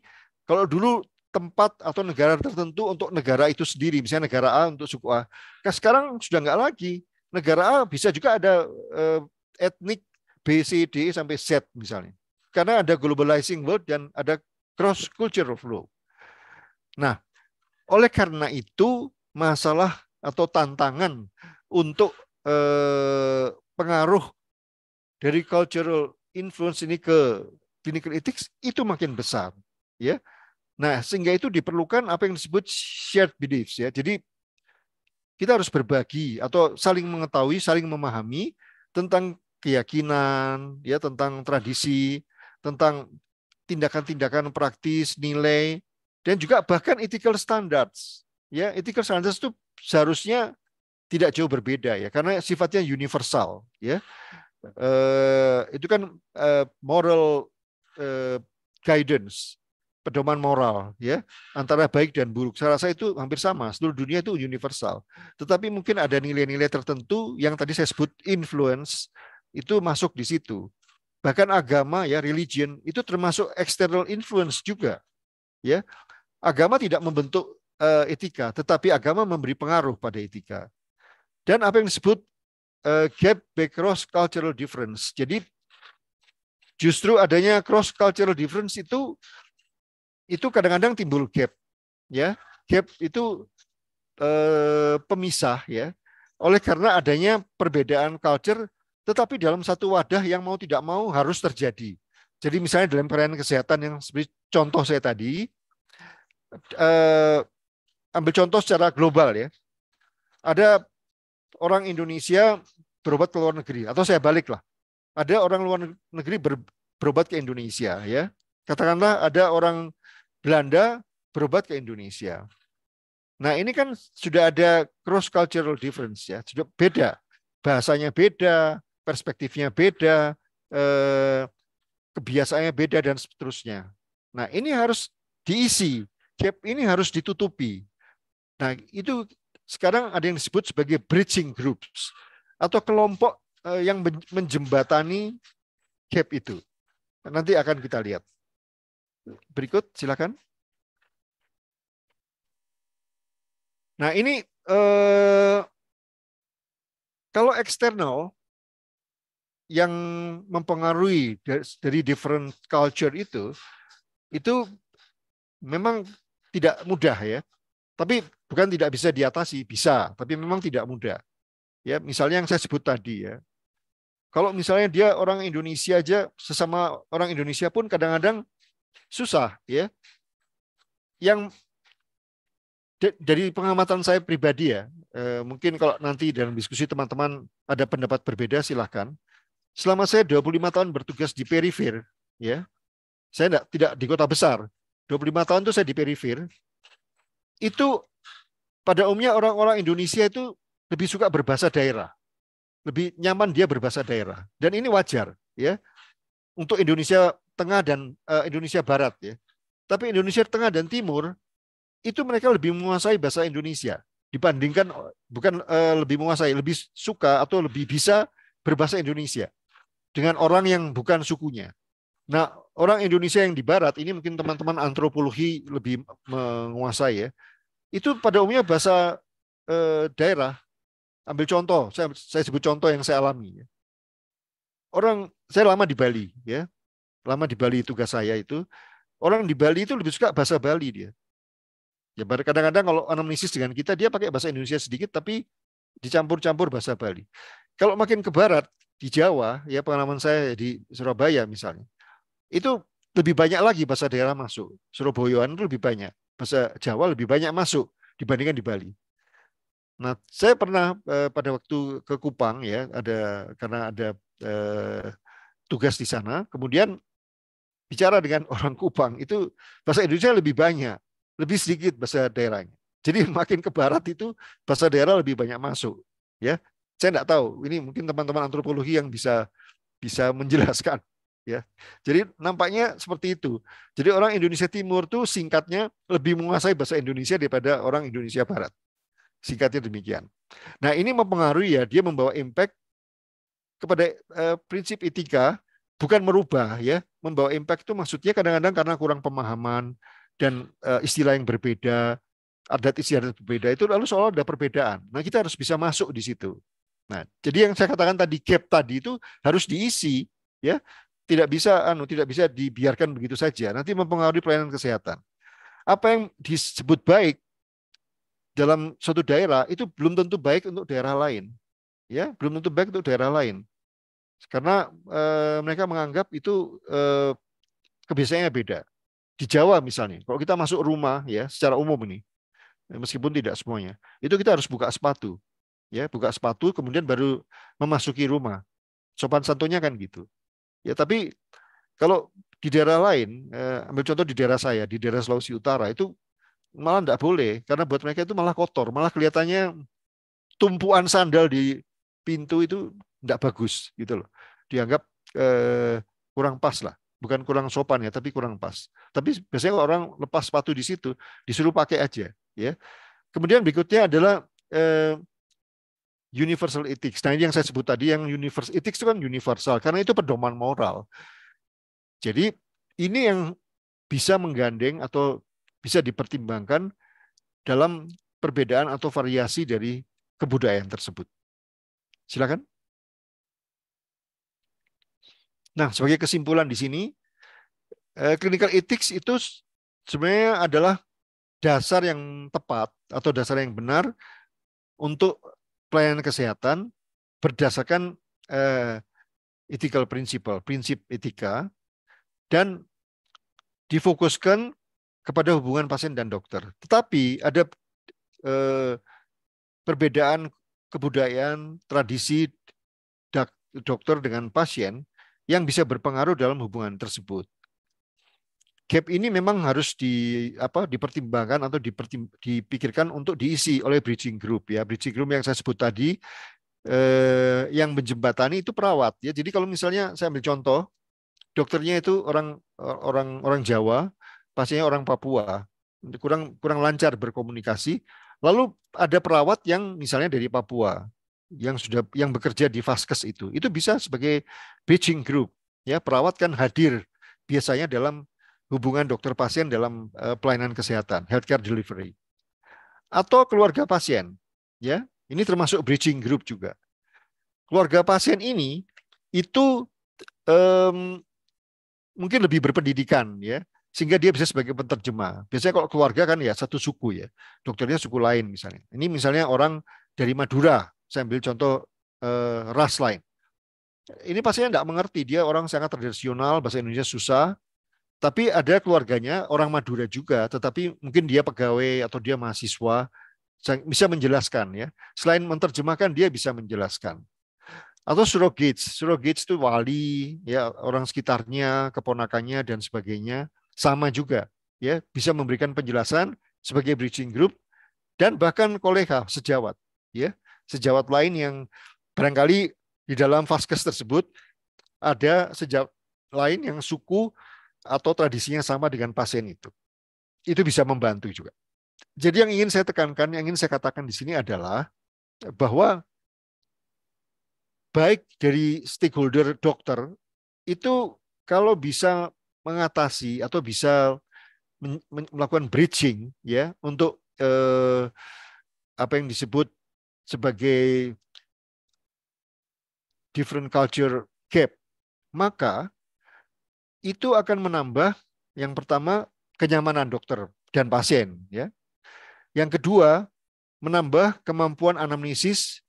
kalau dulu tempat atau negara tertentu untuk negara itu sendiri, misalnya negara A untuk suku A. Nah, sekarang sudah nggak lagi. Negara A bisa juga ada eh, etnik B, C, D sampai Z misalnya karena ada globalizing world dan ada cross cultural flow. Nah, oleh karena itu masalah atau tantangan untuk eh, pengaruh dari cultural influence ini ke clinical ethics itu makin besar, ya. Nah, sehingga itu diperlukan apa yang disebut shared beliefs ya. Jadi kita harus berbagi atau saling mengetahui, saling memahami tentang keyakinan, ya tentang tradisi, tentang tindakan-tindakan praktis, nilai, dan juga bahkan ethical standards. Ya, ethical standards itu seharusnya tidak jauh berbeda ya, karena sifatnya universal. Ya, eh, itu kan eh, moral eh, guidance, pedoman moral ya antara baik dan buruk. Saya rasa itu hampir sama, seluruh dunia itu universal. Tetapi mungkin ada nilai-nilai tertentu yang tadi saya sebut influence itu masuk di situ bahkan agama ya religion itu termasuk external influence juga ya agama tidak membentuk uh, etika tetapi agama memberi pengaruh pada etika dan apa yang disebut uh, gap back cross cultural difference jadi justru adanya cross cultural difference itu itu kadang-kadang timbul gap ya gap itu uh, pemisah ya oleh karena adanya perbedaan culture tetapi dalam satu wadah yang mau tidak mau harus terjadi. Jadi misalnya dalam perayaan kesehatan yang seperti contoh saya tadi, eh, ambil contoh secara global ya. Ada orang Indonesia berobat ke luar negeri atau saya baliklah, Ada orang luar negeri ber, berobat ke Indonesia ya. Katakanlah ada orang Belanda berobat ke Indonesia. Nah, ini kan sudah ada cross cultural difference ya. Sudah beda. Bahasanya beda, perspektifnya beda, eh, kebiasaannya beda dan seterusnya. Nah, ini harus diisi, gap ini harus ditutupi. Nah, itu sekarang ada yang disebut sebagai bridging groups atau kelompok eh, yang menjembatani gap itu. Nanti akan kita lihat. Berikut silakan. Nah, ini eh, kalau eksternal yang mempengaruhi dari different culture itu itu memang tidak mudah ya. Tapi bukan tidak bisa diatasi, bisa, tapi memang tidak mudah. Ya, misalnya yang saya sebut tadi ya. Kalau misalnya dia orang Indonesia aja sesama orang Indonesia pun kadang-kadang susah ya. Yang dari pengamatan saya pribadi ya, eh, mungkin kalau nanti dalam diskusi teman-teman ada pendapat berbeda silahkan selama saya 25 tahun bertugas di perifer, ya, saya enggak, tidak di kota besar. 25 tahun itu saya di perifer. Itu pada umumnya orang-orang Indonesia itu lebih suka berbahasa daerah. Lebih nyaman dia berbahasa daerah. Dan ini wajar, ya. Untuk Indonesia Tengah dan uh, Indonesia Barat ya. Tapi Indonesia Tengah dan Timur itu mereka lebih menguasai bahasa Indonesia dibandingkan bukan uh, lebih menguasai, lebih suka atau lebih bisa berbahasa Indonesia dengan orang yang bukan sukunya. Nah, orang Indonesia yang di barat ini mungkin teman-teman antropologi lebih menguasai ya. Itu pada umumnya bahasa eh, daerah. Ambil contoh, saya saya sebut contoh yang saya alami ya. Orang saya lama di Bali ya. Lama di Bali tugas saya itu orang di Bali itu lebih suka bahasa Bali dia. Ya kadang-kadang kalau anamnesis dengan kita dia pakai bahasa Indonesia sedikit tapi dicampur-campur bahasa Bali. Kalau makin ke barat di Jawa, ya pengalaman saya di Surabaya misalnya, itu lebih banyak lagi bahasa daerah masuk. Surabayaan itu lebih banyak. Bahasa Jawa lebih banyak masuk dibandingkan di Bali. Nah, saya pernah eh, pada waktu ke Kupang ya, ada karena ada eh, tugas di sana, kemudian bicara dengan orang Kupang itu bahasa Indonesia lebih banyak, lebih sedikit bahasa daerahnya. Jadi makin ke barat itu bahasa daerah lebih banyak masuk, ya. Saya tidak tahu. Ini mungkin teman-teman antropologi yang bisa bisa menjelaskan. Ya, jadi nampaknya seperti itu. Jadi orang Indonesia Timur tuh singkatnya lebih menguasai bahasa Indonesia daripada orang Indonesia Barat. Singkatnya demikian. Nah ini mempengaruhi ya, dia membawa impact kepada eh, prinsip etika bukan merubah ya membawa impact itu maksudnya kadang-kadang karena kurang pemahaman dan eh, istilah yang berbeda adat istiadat berbeda itu lalu seolah ada perbedaan nah kita harus bisa masuk di situ Nah, jadi yang saya katakan tadi gap tadi itu harus diisi, ya. Tidak bisa anu tidak bisa dibiarkan begitu saja. Nanti mempengaruhi pelayanan kesehatan. Apa yang disebut baik dalam suatu daerah itu belum tentu baik untuk daerah lain. Ya, belum tentu baik untuk daerah lain. Karena e, mereka menganggap itu e, kebiasaannya beda. Di Jawa misalnya, kalau kita masuk rumah ya secara umum ini, meskipun tidak semuanya, itu kita harus buka sepatu ya buka sepatu kemudian baru memasuki rumah sopan santunnya kan gitu ya tapi kalau di daerah lain eh, ambil contoh di daerah saya di daerah Sulawesi Utara itu malah tidak boleh karena buat mereka itu malah kotor malah kelihatannya tumpuan sandal di pintu itu tidak bagus gitu loh dianggap eh, kurang pas lah bukan kurang sopan ya tapi kurang pas tapi biasanya kalau orang lepas sepatu di situ disuruh pakai aja ya kemudian berikutnya adalah eh, universal ethics. Nah, ini yang saya sebut tadi yang universal ethics itu kan universal karena itu pedoman moral. Jadi ini yang bisa menggandeng atau bisa dipertimbangkan dalam perbedaan atau variasi dari kebudayaan tersebut. Silakan. Nah, sebagai kesimpulan di sini, eh, clinical ethics itu sebenarnya adalah dasar yang tepat atau dasar yang benar untuk pelayanan kesehatan berdasarkan eh, ethical principle, prinsip etika, dan difokuskan kepada hubungan pasien dan dokter. Tetapi ada eh, perbedaan kebudayaan, tradisi dokter dengan pasien yang bisa berpengaruh dalam hubungan tersebut gap ini memang harus di apa dipertimbangkan atau dipertim, dipikirkan untuk diisi oleh bridging group ya bridging group yang saya sebut tadi eh, yang menjembatani itu perawat ya jadi kalau misalnya saya ambil contoh dokternya itu orang orang orang Jawa pastinya orang Papua kurang kurang lancar berkomunikasi lalu ada perawat yang misalnya dari Papua yang sudah yang bekerja di faskes itu itu bisa sebagai bridging group ya perawat kan hadir biasanya dalam hubungan dokter pasien dalam eh, pelayanan kesehatan, healthcare delivery. Atau keluarga pasien, ya. Ini termasuk bridging group juga. Keluarga pasien ini itu um, mungkin lebih berpendidikan ya, sehingga dia bisa sebagai penterjemah. Biasanya kalau keluarga kan ya satu suku ya, dokternya suku lain misalnya. Ini misalnya orang dari Madura, saya ambil contoh uh, ras lain. Ini pasiennya tidak mengerti, dia orang sangat tradisional, bahasa Indonesia susah, tapi ada keluarganya orang Madura juga, tetapi mungkin dia pegawai atau dia mahasiswa bisa menjelaskan ya. Selain menterjemahkan dia bisa menjelaskan. Atau surrogates, surrogates itu wali ya orang sekitarnya, keponakannya dan sebagainya sama juga ya bisa memberikan penjelasan sebagai bridging group dan bahkan kolega sejawat ya sejawat lain yang barangkali di dalam vaskes tersebut ada sejawat lain yang suku atau tradisinya sama dengan pasien itu. Itu bisa membantu juga. Jadi yang ingin saya tekankan, yang ingin saya katakan di sini adalah bahwa baik dari stakeholder dokter itu kalau bisa mengatasi atau bisa melakukan bridging ya untuk eh, apa yang disebut sebagai different culture gap maka itu akan menambah yang pertama kenyamanan dokter dan pasien ya. Yang kedua, menambah kemampuan anamnesis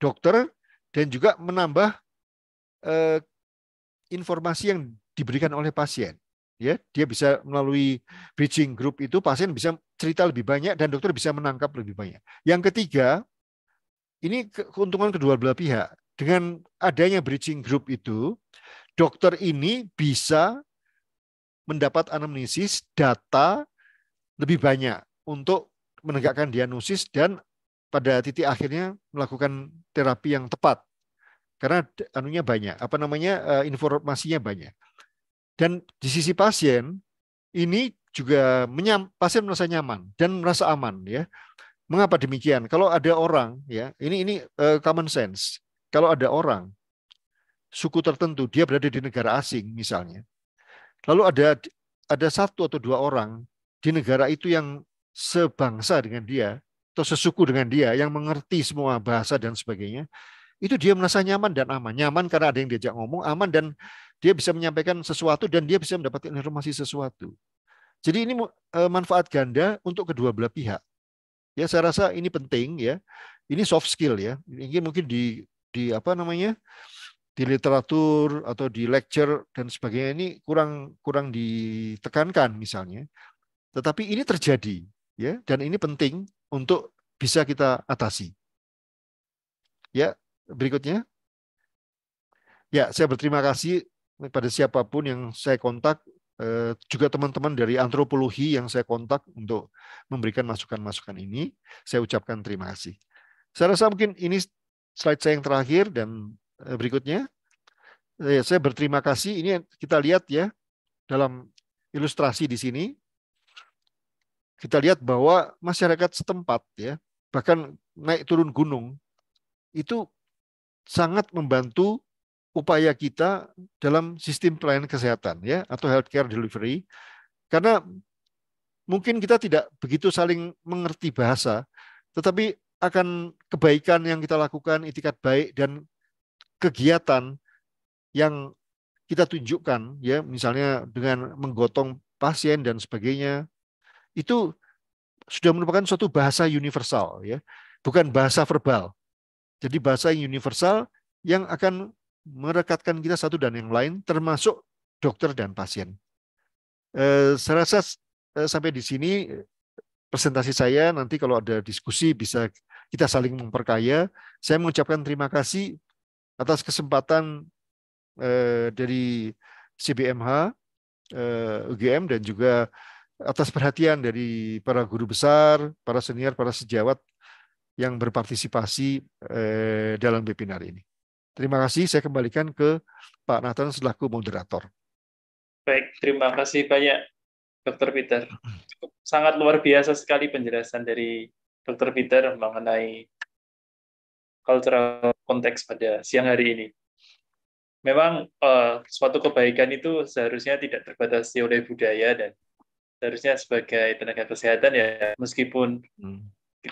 dokter dan juga menambah eh, informasi yang diberikan oleh pasien. Ya, dia bisa melalui bridging group itu pasien bisa cerita lebih banyak dan dokter bisa menangkap lebih banyak. Yang ketiga, ini keuntungan kedua belah pihak. Dengan adanya bridging group itu, dokter ini bisa mendapat anamnesis data lebih banyak untuk menegakkan diagnosis dan pada titik akhirnya melakukan terapi yang tepat karena anunya banyak apa namanya eh, informasinya banyak dan di sisi pasien ini juga menyam, pasien merasa nyaman dan merasa aman ya mengapa demikian kalau ada orang ya ini ini eh, common sense kalau ada orang suku tertentu, dia berada di negara asing misalnya. Lalu ada ada satu atau dua orang di negara itu yang sebangsa dengan dia atau sesuku dengan dia yang mengerti semua bahasa dan sebagainya, itu dia merasa nyaman dan aman. Nyaman karena ada yang diajak ngomong, aman dan dia bisa menyampaikan sesuatu dan dia bisa mendapatkan informasi sesuatu. Jadi ini e, manfaat ganda untuk kedua belah pihak. Ya saya rasa ini penting ya. Ini soft skill ya. Ini mungkin di di apa namanya? di literatur atau di lecture dan sebagainya ini kurang kurang ditekankan misalnya. Tetapi ini terjadi ya dan ini penting untuk bisa kita atasi. Ya, berikutnya. Ya, saya berterima kasih kepada siapapun yang saya kontak eh, juga teman-teman dari antropologi yang saya kontak untuk memberikan masukan-masukan ini, saya ucapkan terima kasih. Saya rasa mungkin ini slide saya yang terakhir dan berikutnya. Eh, saya berterima kasih. Ini kita lihat ya dalam ilustrasi di sini. Kita lihat bahwa masyarakat setempat ya bahkan naik turun gunung itu sangat membantu upaya kita dalam sistem pelayanan kesehatan ya atau healthcare delivery karena mungkin kita tidak begitu saling mengerti bahasa tetapi akan kebaikan yang kita lakukan itikat baik dan kegiatan yang kita tunjukkan ya misalnya dengan menggotong pasien dan sebagainya itu sudah merupakan suatu bahasa universal ya bukan bahasa verbal jadi bahasa yang universal yang akan merekatkan kita satu dan yang lain termasuk dokter dan pasien eh, saya rasa eh, sampai di sini eh, presentasi saya nanti kalau ada diskusi bisa kita saling memperkaya saya mengucapkan terima kasih atas kesempatan eh, dari CBMH, eh, UGM dan juga atas perhatian dari para guru besar, para senior, para sejawat yang berpartisipasi eh, dalam webinar ini. Terima kasih, saya kembalikan ke Pak Nathan selaku moderator. Baik, terima kasih banyak Dr. Peter. sangat luar biasa sekali penjelasan dari Dr. Peter mengenai cultural konteks pada siang hari ini. Memang uh, suatu kebaikan itu seharusnya tidak terbatasi oleh budaya dan seharusnya sebagai tenaga kesehatan ya meskipun hmm.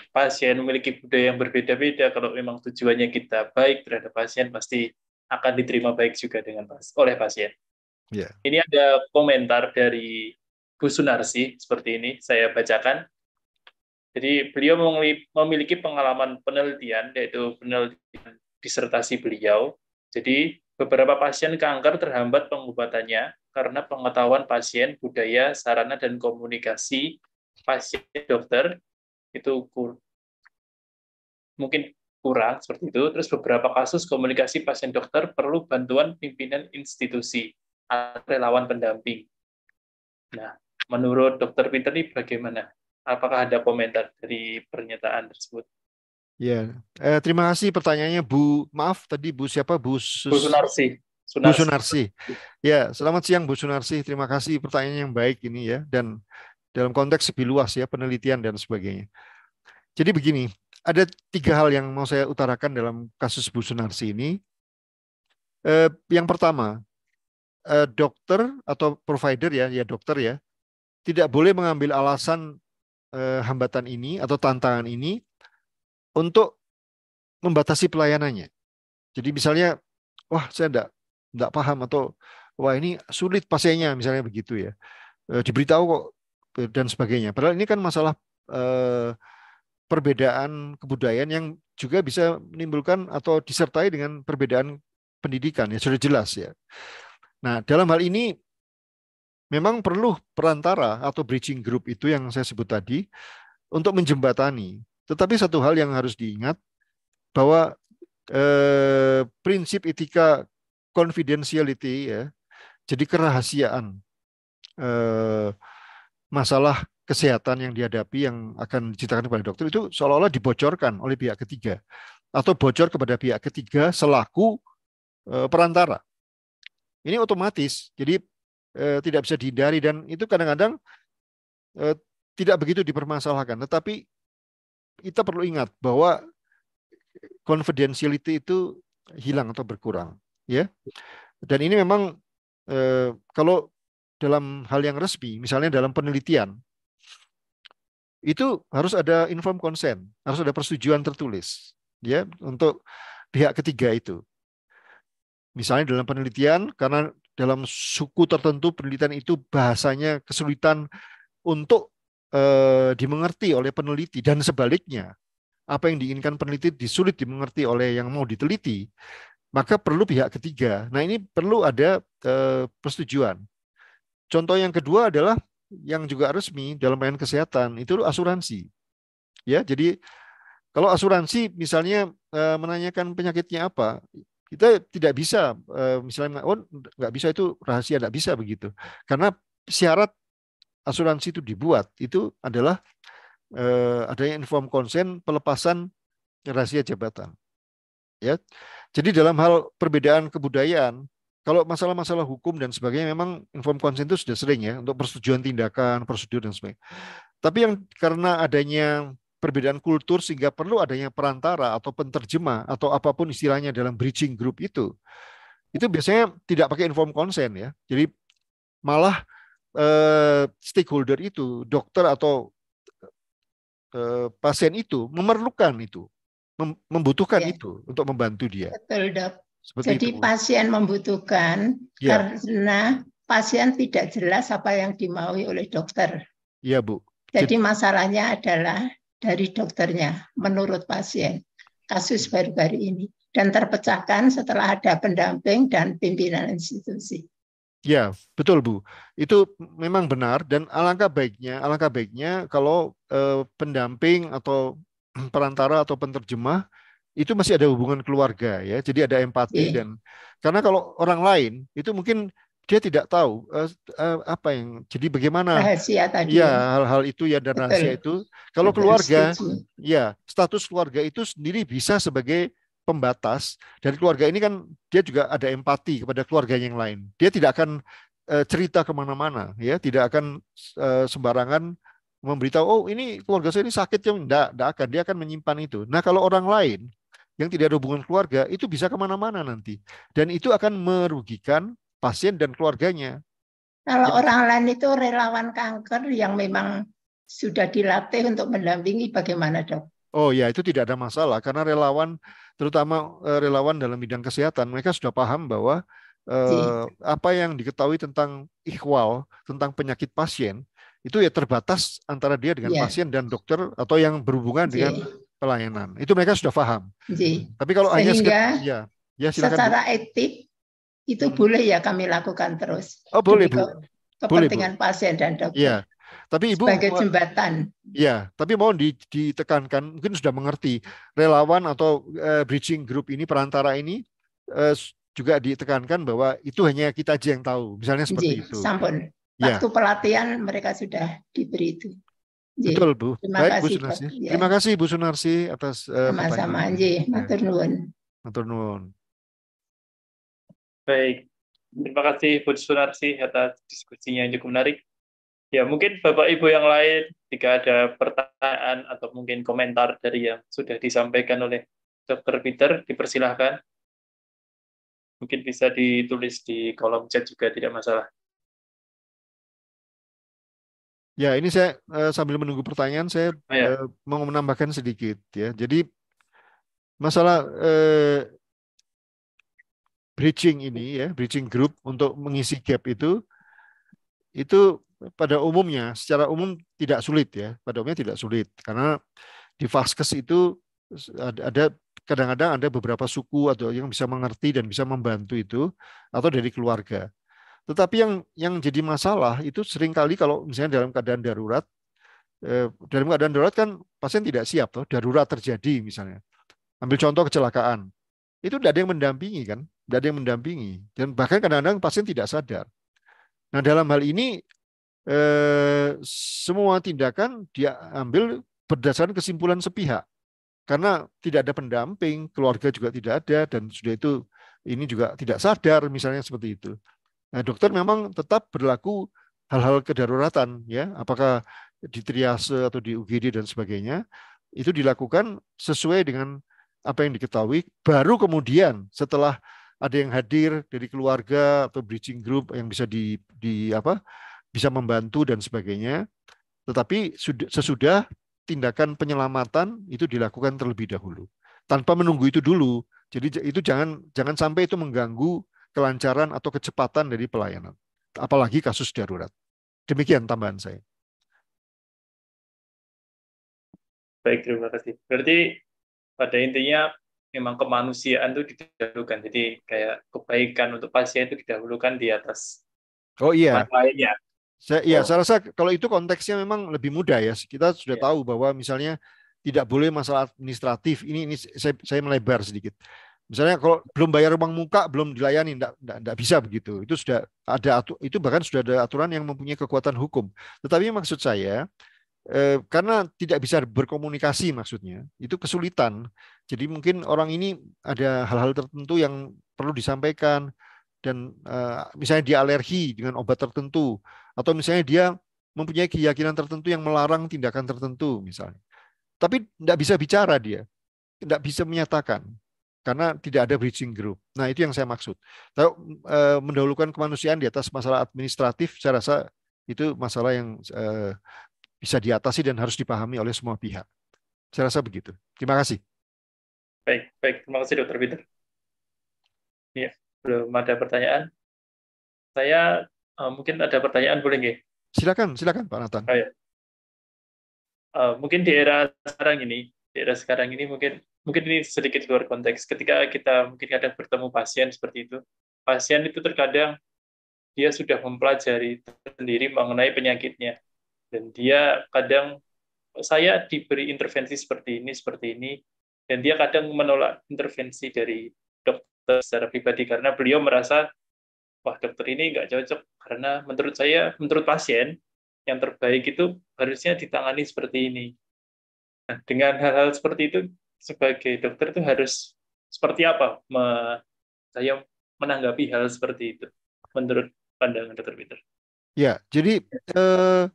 pasien memiliki budaya yang berbeda-beda kalau memang tujuannya kita baik terhadap pasien pasti akan diterima baik juga dengan pas oleh pasien. Yeah. Ini ada komentar dari Bu Sunarsi seperti ini saya bacakan. Jadi beliau memiliki pengalaman penelitian, yaitu penelitian disertasi beliau. Jadi beberapa pasien kanker terhambat pengobatannya karena pengetahuan pasien, budaya, sarana, dan komunikasi pasien dokter itu kur mungkin kurang seperti itu. Terus beberapa kasus komunikasi pasien dokter perlu bantuan pimpinan institusi atau relawan pendamping. Nah, menurut dokter Peter ini bagaimana? Apakah ada komentar dari pernyataan tersebut? Ya, eh, terima kasih pertanyaannya Bu. Maaf tadi Bu siapa Bu, Sus... Bu Sunarsi. Sunarsi. Bu Sunarsi. Ya, selamat siang Bu Sunarsi. Terima kasih pertanyaan yang baik ini ya dan dalam konteks lebih luas ya penelitian dan sebagainya. Jadi begini, ada tiga hal yang mau saya utarakan dalam kasus Bu Sunarsi ini. Eh, yang pertama, eh, dokter atau provider ya, ya dokter ya, tidak boleh mengambil alasan eh, hambatan ini atau tantangan ini untuk membatasi pelayanannya. Jadi misalnya, wah saya enggak, enggak paham atau wah ini sulit pasiennya misalnya begitu ya. E, diberitahu kok eh, dan sebagainya. Padahal ini kan masalah eh, perbedaan kebudayaan yang juga bisa menimbulkan atau disertai dengan perbedaan pendidikan ya sudah jelas ya. Nah, dalam hal ini memang perlu perantara atau bridging group itu yang saya sebut tadi untuk menjembatani. Tetapi satu hal yang harus diingat bahwa eh, prinsip etika confidentiality ya, jadi kerahasiaan eh, masalah kesehatan yang dihadapi yang akan diceritakan kepada dokter itu seolah-olah dibocorkan oleh pihak ketiga atau bocor kepada pihak ketiga selaku eh, perantara. Ini otomatis. Jadi eh, tidak bisa dihindari dan itu kadang-kadang eh, tidak begitu dipermasalahkan. Tetapi kita perlu ingat bahwa confidentiality itu hilang atau berkurang, ya. Dan ini memang eh, kalau dalam hal yang resmi, misalnya dalam penelitian, itu harus ada inform consent, harus ada persetujuan tertulis, ya, untuk pihak ketiga itu. Misalnya dalam penelitian, karena dalam suku tertentu penelitian itu bahasanya kesulitan untuk e, dimengerti oleh peneliti dan sebaliknya apa yang diinginkan peneliti disulit dimengerti oleh yang mau diteliti maka perlu pihak ketiga nah ini perlu ada e, persetujuan contoh yang kedua adalah yang juga resmi dalam layanan kesehatan itu asuransi ya jadi kalau asuransi misalnya e, menanyakan penyakitnya apa kita tidak bisa eh, misalnya oh nggak bisa itu rahasia nggak bisa begitu karena syarat asuransi itu dibuat itu adalah eh, adanya inform konsen pelepasan rahasia jabatan ya jadi dalam hal perbedaan kebudayaan kalau masalah-masalah hukum dan sebagainya memang inform konsen itu sudah sering ya untuk persetujuan tindakan prosedur dan sebagainya tapi yang karena adanya perbedaan kultur sehingga perlu adanya perantara atau penterjemah atau apapun istilahnya dalam bridging group itu. Itu biasanya tidak pakai inform consent ya. Jadi malah eh, stakeholder itu, dokter atau eh, eh, pasien itu memerlukan itu, mem membutuhkan ya. itu untuk membantu dia. Betul, Dok. Seperti Jadi itu. pasien membutuhkan ya. karena pasien tidak jelas apa yang dimaui oleh dokter. Iya, Bu. Jadi, Jadi masalahnya adalah dari dokternya menurut pasien kasus baru-baru ini dan terpecahkan setelah ada pendamping dan pimpinan institusi. Ya, betul Bu. Itu memang benar dan alangkah baiknya, alangkah baiknya kalau eh, pendamping atau perantara atau penterjemah itu masih ada hubungan keluarga ya. Jadi ada empati yeah. dan karena kalau orang lain itu mungkin dia tidak tahu uh, uh, apa yang jadi bagaimana rahasia tadi ya hal-hal itu ya dan rahasia itu kalau Betul, keluarga setuju. ya status keluarga itu sendiri bisa sebagai pembatas dari keluarga ini kan dia juga ada empati kepada keluarga yang lain dia tidak akan uh, cerita kemana-mana ya tidak akan uh, sembarangan memberitahu oh ini keluarga saya ini sakit yang tidak tidak akan dia akan menyimpan itu nah kalau orang lain yang tidak ada hubungan keluarga itu bisa kemana-mana nanti dan itu akan merugikan pasien dan keluarganya. Kalau ya. orang lain itu relawan kanker yang memang sudah dilatih untuk mendampingi bagaimana dok? Oh ya itu tidak ada masalah karena relawan terutama eh, relawan dalam bidang kesehatan mereka sudah paham bahwa eh, iya. apa yang diketahui tentang ikhwal tentang penyakit pasien itu ya terbatas antara dia dengan yeah. pasien dan dokter atau yang berhubungan iya. dengan pelayanan itu mereka sudah paham. Ji. Iya. Tapi kalau Sehingga hanya sekedar, ya, ya Secara etik itu hmm. boleh ya kami lakukan terus. Oh boleh Demi bu. Kepentingan boleh, pasien dan dokter. Iya. Tapi ibu sebagai jembatan. Ya, tapi mohon ditekankan mungkin sudah mengerti relawan atau uh, bridging group ini perantara ini uh, juga ditekankan bahwa itu hanya kita aja yang tahu. Misalnya seperti Ji, iya, itu. Sampun. Iya. Waktu pelatihan mereka sudah diberi itu. Ji. Iya. Betul Bu. Terima Baik, kasih Bu Sunarsi. Ya. Terima kasih Bu Sunarsi atas uh, sama-sama Anji. Matur nuwun. Matur nuwun. Baik, terima kasih Bu Sunarsi atas diskusinya yang cukup menarik. Ya, mungkin Bapak Ibu yang lain, jika ada pertanyaan atau mungkin komentar dari yang sudah disampaikan oleh Dr. Peter, dipersilahkan. Mungkin bisa ditulis di kolom chat juga, tidak masalah. Ya, ini saya eh, sambil menunggu pertanyaan, saya oh, ya. Eh, mau menambahkan sedikit ya. Jadi masalah eh, bridging ini ya, bridging group untuk mengisi gap itu itu pada umumnya secara umum tidak sulit ya, pada umumnya tidak sulit karena di Vaskes itu ada kadang-kadang ada beberapa suku atau yang bisa mengerti dan bisa membantu itu atau dari keluarga. Tetapi yang yang jadi masalah itu seringkali kalau misalnya dalam keadaan darurat eh, dalam keadaan darurat kan pasien tidak siap tuh darurat terjadi misalnya. Ambil contoh kecelakaan itu tidak ada yang mendampingi kan, tidak ada yang mendampingi dan bahkan kadang-kadang pasien tidak sadar. Nah dalam hal ini eh, semua tindakan dia ambil berdasarkan kesimpulan sepihak karena tidak ada pendamping, keluarga juga tidak ada dan sudah itu ini juga tidak sadar misalnya seperti itu. Nah, dokter memang tetap berlaku hal-hal kedaruratan ya, apakah di triase atau di UGD dan sebagainya itu dilakukan sesuai dengan apa yang diketahui, baru kemudian setelah ada yang hadir dari keluarga atau bridging group yang bisa di, di apa bisa membantu dan sebagainya. Tetapi sesudah tindakan penyelamatan itu dilakukan terlebih dahulu tanpa menunggu itu dulu. Jadi itu jangan jangan sampai itu mengganggu kelancaran atau kecepatan dari pelayanan, apalagi kasus darurat. Demikian tambahan saya. Baik, terima kasih. Berarti pada intinya memang kemanusiaan itu didahulukan. Jadi kayak kebaikan untuk pasien itu didahulukan di atas oh iya lainnya. Saya, iya, oh. ya, saya rasa kalau itu konteksnya memang lebih mudah ya. Kita sudah yeah. tahu bahwa misalnya tidak boleh masalah administratif. Ini ini saya, saya melebar sedikit. Misalnya kalau belum bayar uang muka belum dilayani, tidak tidak bisa begitu. Itu sudah ada itu bahkan sudah ada aturan yang mempunyai kekuatan hukum. Tetapi maksud saya Eh, karena tidak bisa berkomunikasi maksudnya itu kesulitan jadi mungkin orang ini ada hal-hal tertentu yang perlu disampaikan dan eh, misalnya dia alergi dengan obat tertentu atau misalnya dia mempunyai keyakinan tertentu yang melarang tindakan tertentu misalnya tapi tidak bisa bicara dia tidak bisa menyatakan karena tidak ada bridging group. Nah itu yang saya maksud. tahu eh, mendahulukan kemanusiaan di atas masalah administratif, saya rasa itu masalah yang bisa diatasi dan harus dipahami oleh semua pihak. Saya rasa begitu. Terima kasih. Baik, baik. Terima kasih Dokter Peter. Ya, belum ada pertanyaan. Saya uh, mungkin ada pertanyaan boleh nggih? Silakan, silakan Pak Nathan. Oh, ya. uh, mungkin di era sekarang ini, di era sekarang ini mungkin mungkin ini sedikit luar konteks. Ketika kita mungkin kadang bertemu pasien seperti itu, pasien itu terkadang dia sudah mempelajari sendiri mengenai penyakitnya dan dia kadang saya diberi intervensi seperti ini seperti ini dan dia kadang menolak intervensi dari dokter secara pribadi karena beliau merasa wah dokter ini nggak cocok karena menurut saya menurut pasien yang terbaik itu harusnya ditangani seperti ini nah, dengan hal-hal seperti itu sebagai dokter itu harus seperti apa me, saya menanggapi hal seperti itu menurut pandangan dokter Peter ya jadi uh,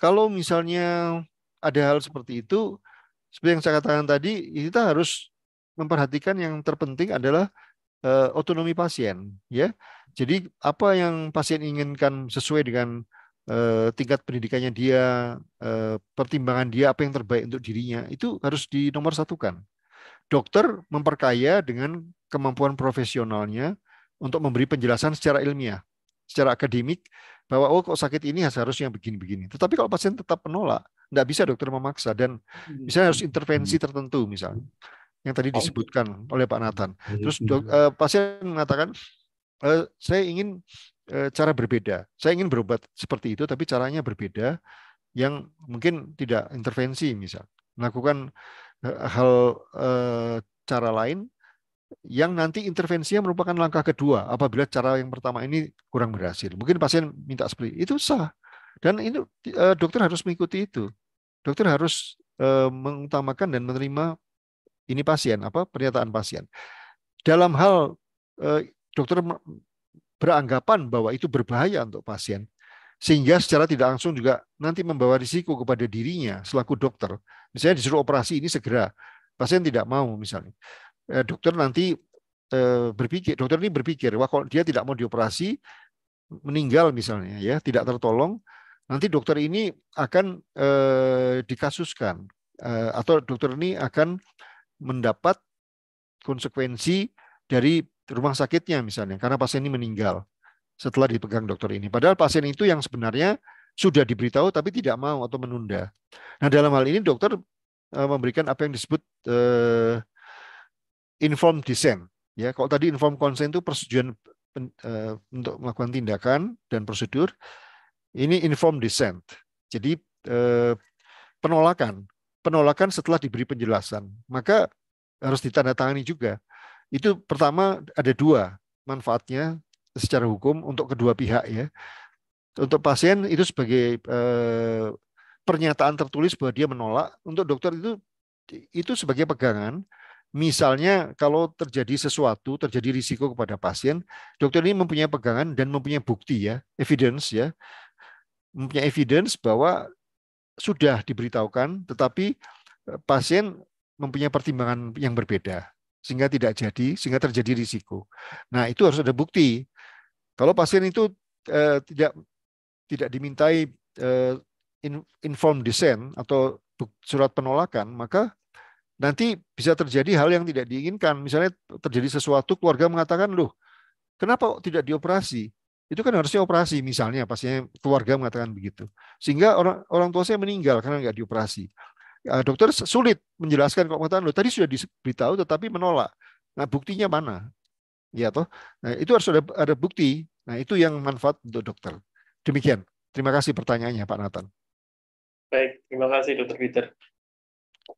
kalau misalnya ada hal seperti itu, seperti yang saya katakan tadi, kita harus memperhatikan yang terpenting adalah uh, otonomi pasien, ya. Jadi apa yang pasien inginkan sesuai dengan uh, tingkat pendidikannya dia, uh, pertimbangan dia, apa yang terbaik untuk dirinya, itu harus satukan. Dokter memperkaya dengan kemampuan profesionalnya untuk memberi penjelasan secara ilmiah secara akademik bahwa oh kok sakit ini ya seharusnya begini-begini. Tetapi kalau pasien tetap menolak, nggak bisa dokter memaksa dan hmm. misalnya harus intervensi hmm. tertentu misalnya yang tadi oh. disebutkan oleh Pak Nathan. Hmm. Terus dok, eh, pasien mengatakan eh, saya ingin eh, cara berbeda, saya ingin berobat seperti itu tapi caranya berbeda yang mungkin tidak intervensi misal melakukan eh, hal eh, cara lain yang nanti intervensinya merupakan langkah kedua apabila cara yang pertama ini kurang berhasil. Mungkin pasien minta split, itu sah. Dan ini eh, dokter harus mengikuti itu. Dokter harus eh, mengutamakan dan menerima ini pasien apa pernyataan pasien. Dalam hal eh, dokter beranggapan bahwa itu berbahaya untuk pasien sehingga secara tidak langsung juga nanti membawa risiko kepada dirinya selaku dokter. Misalnya disuruh operasi ini segera, pasien tidak mau misalnya. Eh, dokter nanti eh, berpikir, dokter ini berpikir, wah kalau dia tidak mau dioperasi, meninggal misalnya ya, tidak tertolong, nanti dokter ini akan eh, dikasuskan atau dokter ini akan mendapat konsekuensi dari rumah sakitnya misalnya, karena pasien ini meninggal setelah dipegang dokter ini. Padahal pasien itu yang sebenarnya sudah diberitahu tapi tidak mau atau menunda. Nah dalam hal ini dokter memberikan apa yang disebut eh, Inform dissent, Ya, kalau tadi inform consent itu persetujuan uh, untuk melakukan tindakan dan prosedur. Ini inform dissent. Jadi uh, penolakan, penolakan setelah diberi penjelasan. Maka harus ditandatangani juga. Itu pertama ada dua manfaatnya secara hukum untuk kedua pihak ya. Untuk pasien itu sebagai uh, pernyataan tertulis bahwa dia menolak. Untuk dokter itu itu sebagai pegangan Misalnya kalau terjadi sesuatu, terjadi risiko kepada pasien, dokter ini mempunyai pegangan dan mempunyai bukti ya, evidence ya. Mempunyai evidence bahwa sudah diberitahukan tetapi eh, pasien mempunyai pertimbangan yang berbeda sehingga tidak jadi, sehingga terjadi risiko. Nah, itu harus ada bukti. Kalau pasien itu eh, tidak tidak dimintai eh, informed dissent atau surat penolakan, maka nanti bisa terjadi hal yang tidak diinginkan. Misalnya terjadi sesuatu, keluarga mengatakan, loh, kenapa tidak dioperasi? Itu kan harusnya operasi misalnya, pastinya keluarga mengatakan begitu. Sehingga orang orang tua saya meninggal karena nggak dioperasi. Eh, dokter sulit menjelaskan kok mengatakan, loh tadi sudah diberitahu tetapi menolak. Nah buktinya mana? Ya toh, nah, itu harus ada, ada bukti. Nah itu yang manfaat untuk dokter. Demikian. Terima kasih pertanyaannya Pak Nathan. Baik, terima kasih Dokter Peter.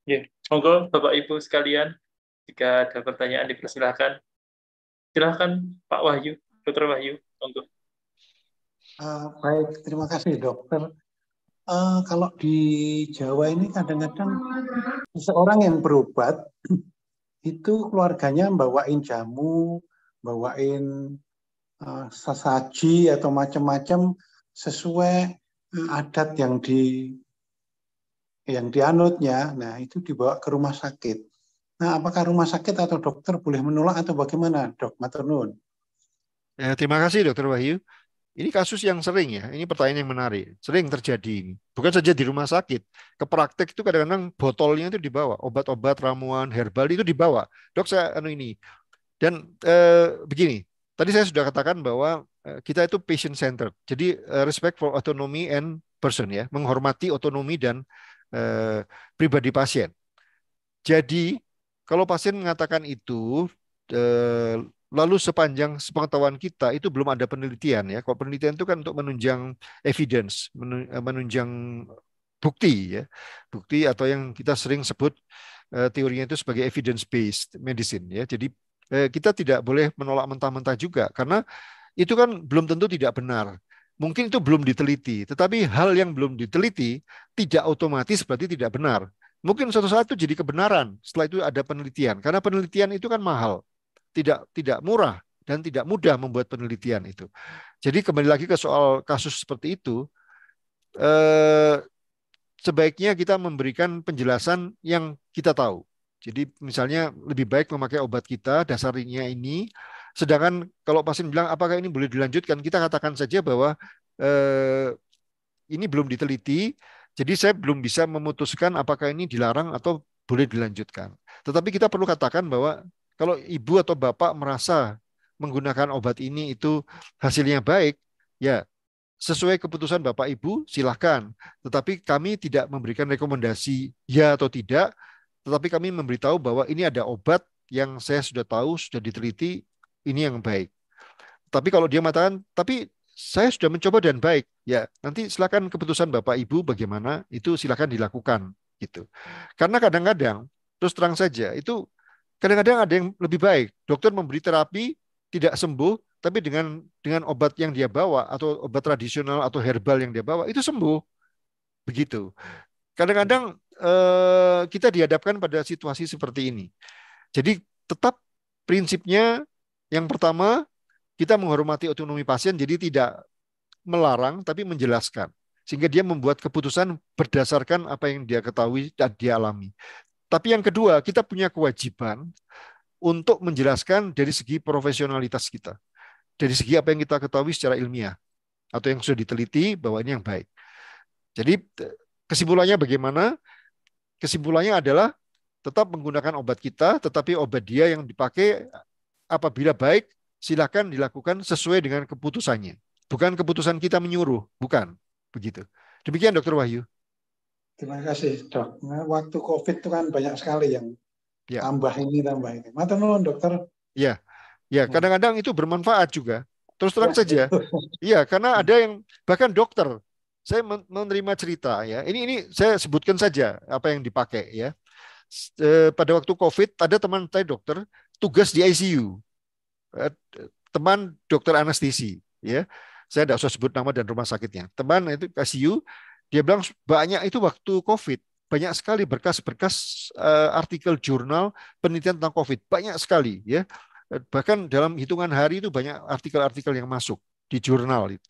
Yeah. Monggo Bapak Ibu sekalian, jika ada pertanyaan dipersilahkan. Silahkan Pak Wahyu, Dokter Wahyu, monggo. Uh, baik, terima kasih dokter. Uh, kalau di Jawa ini kadang-kadang seseorang yang berobat itu keluarganya bawain jamu, bawain uh, eh, sesaji atau macam-macam sesuai adat yang di yang dianutnya, nah itu dibawa ke rumah sakit. Nah, apakah rumah sakit atau dokter boleh menolak atau bagaimana, dok? Maturnun? Ya, terima kasih, dokter Wahyu. Ini kasus yang sering ya, ini pertanyaan yang menarik. Sering terjadi ini. Bukan saja di rumah sakit. Ke praktek itu kadang-kadang botolnya itu dibawa. Obat-obat, ramuan, herbal itu dibawa. Dok, saya anu ini. Dan eh, begini, tadi saya sudah katakan bahwa eh, kita itu patient-centered. Jadi eh, respect for autonomy and person ya. Menghormati otonomi dan Eh, pribadi pasien. Jadi kalau pasien mengatakan itu eh, lalu sepanjang sepengetahuan kita itu belum ada penelitian ya. Kalau penelitian itu kan untuk menunjang evidence, eh, menunjang bukti ya. Bukti atau yang kita sering sebut teorinya itu sebagai evidence based medicine ya. Jadi kita tidak boleh menolak mentah-mentah juga karena itu kan belum tentu tidak benar mungkin itu belum diteliti. Tetapi hal yang belum diteliti tidak otomatis berarti tidak benar. Mungkin suatu saat itu jadi kebenaran. Setelah itu ada penelitian. Karena penelitian itu kan mahal. Tidak tidak murah dan tidak mudah membuat penelitian itu. Jadi kembali lagi ke soal kasus seperti itu, eh, sebaiknya kita memberikan penjelasan yang kita tahu. Jadi misalnya lebih baik memakai obat kita dasarnya ini, Sedangkan kalau pasien bilang apakah ini boleh dilanjutkan, kita katakan saja bahwa eh, ini belum diteliti, jadi saya belum bisa memutuskan apakah ini dilarang atau boleh dilanjutkan. Tetapi kita perlu katakan bahwa kalau ibu atau bapak merasa menggunakan obat ini itu hasilnya baik, ya sesuai keputusan Bapak Ibu silahkan. Tetapi kami tidak memberikan rekomendasi ya atau tidak, tetapi kami memberitahu bahwa ini ada obat yang saya sudah tahu, sudah diteliti, ini yang baik. Tapi kalau dia mengatakan, tapi saya sudah mencoba dan baik, ya nanti silakan keputusan Bapak Ibu bagaimana itu silakan dilakukan gitu. Karena kadang-kadang terus terang saja itu kadang-kadang ada yang lebih baik. Dokter memberi terapi tidak sembuh, tapi dengan dengan obat yang dia bawa atau obat tradisional atau herbal yang dia bawa itu sembuh. Begitu. Kadang-kadang eh, kita dihadapkan pada situasi seperti ini. Jadi tetap prinsipnya yang pertama, kita menghormati otonomi pasien, jadi tidak melarang, tapi menjelaskan. Sehingga dia membuat keputusan berdasarkan apa yang dia ketahui dan dia alami. Tapi yang kedua, kita punya kewajiban untuk menjelaskan dari segi profesionalitas kita. Dari segi apa yang kita ketahui secara ilmiah. Atau yang sudah diteliti bahwa ini yang baik. Jadi kesimpulannya bagaimana? Kesimpulannya adalah tetap menggunakan obat kita, tetapi obat dia yang dipakai apabila baik, silakan dilakukan sesuai dengan keputusannya. Bukan keputusan kita menyuruh, bukan. Begitu. Demikian Dokter Wahyu. Terima kasih dok. Nah, waktu COVID itu kan banyak sekali yang ya. tambah ini tambah ini. Mata nolong, dokter. Ya, ya hmm. kadang-kadang itu bermanfaat juga. Terus terang ya. saja. Iya, karena hmm. ada yang bahkan dokter. Saya menerima cerita ya. Ini ini saya sebutkan saja apa yang dipakai ya. Eh, pada waktu COVID ada teman saya dokter tugas di ICU, eh, teman dokter anestesi, ya saya tidak usah sebut nama dan rumah sakitnya. Teman itu ICU, dia bilang banyak itu waktu COVID, banyak sekali berkas-berkas uh, artikel jurnal penelitian tentang COVID, banyak sekali ya. Eh, bahkan dalam hitungan hari itu banyak artikel-artikel yang masuk di jurnal itu.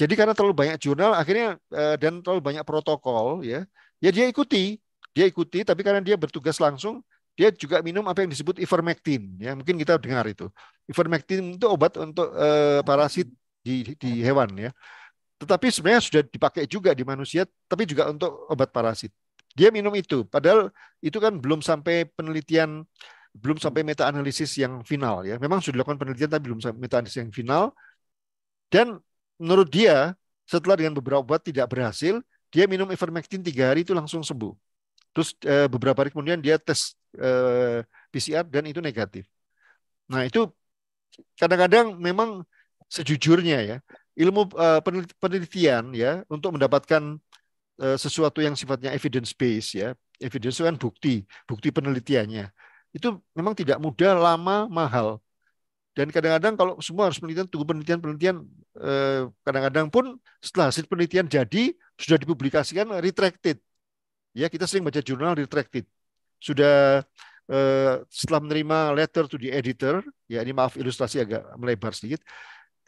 Jadi karena terlalu banyak jurnal akhirnya uh, dan terlalu banyak protokol ya, ya dia ikuti, dia ikuti tapi karena dia bertugas langsung dia juga minum apa yang disebut ivermectin. Ya, mungkin kita dengar itu. Ivermectin itu obat untuk uh, parasit di, di hewan ya. Tetapi sebenarnya sudah dipakai juga di manusia, tapi juga untuk obat parasit. Dia minum itu, padahal itu kan belum sampai penelitian, belum sampai meta analisis yang final ya. Memang sudah dilakukan penelitian tapi belum sampai meta analisis yang final. Dan menurut dia setelah dengan beberapa obat tidak berhasil, dia minum ivermectin tiga hari itu langsung sembuh. Terus eh, beberapa hari kemudian dia tes Eh, PCR dan itu negatif. Nah itu kadang-kadang memang sejujurnya ya ilmu eh, penelitian ya untuk mendapatkan eh, sesuatu yang sifatnya evidence base ya evidence itu kan bukti bukti penelitiannya itu memang tidak mudah lama mahal dan kadang-kadang kalau semua harus penelitian, tunggu penelitian-penelitian, kadang-kadang pun setelah hasil penelitian jadi, sudah dipublikasikan, retracted. Ya, kita sering baca jurnal retracted sudah uh, setelah menerima letter to the editor, ya ini maaf ilustrasi agak melebar sedikit,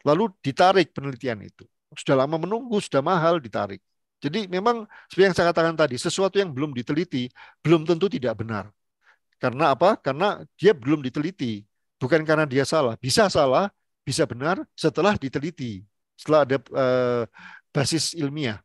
lalu ditarik penelitian itu. Sudah lama menunggu, sudah mahal, ditarik. Jadi memang seperti yang saya katakan tadi, sesuatu yang belum diteliti belum tentu tidak benar. Karena apa? Karena dia belum diteliti, bukan karena dia salah. Bisa salah, bisa benar setelah diteliti, setelah ada uh, basis ilmiah.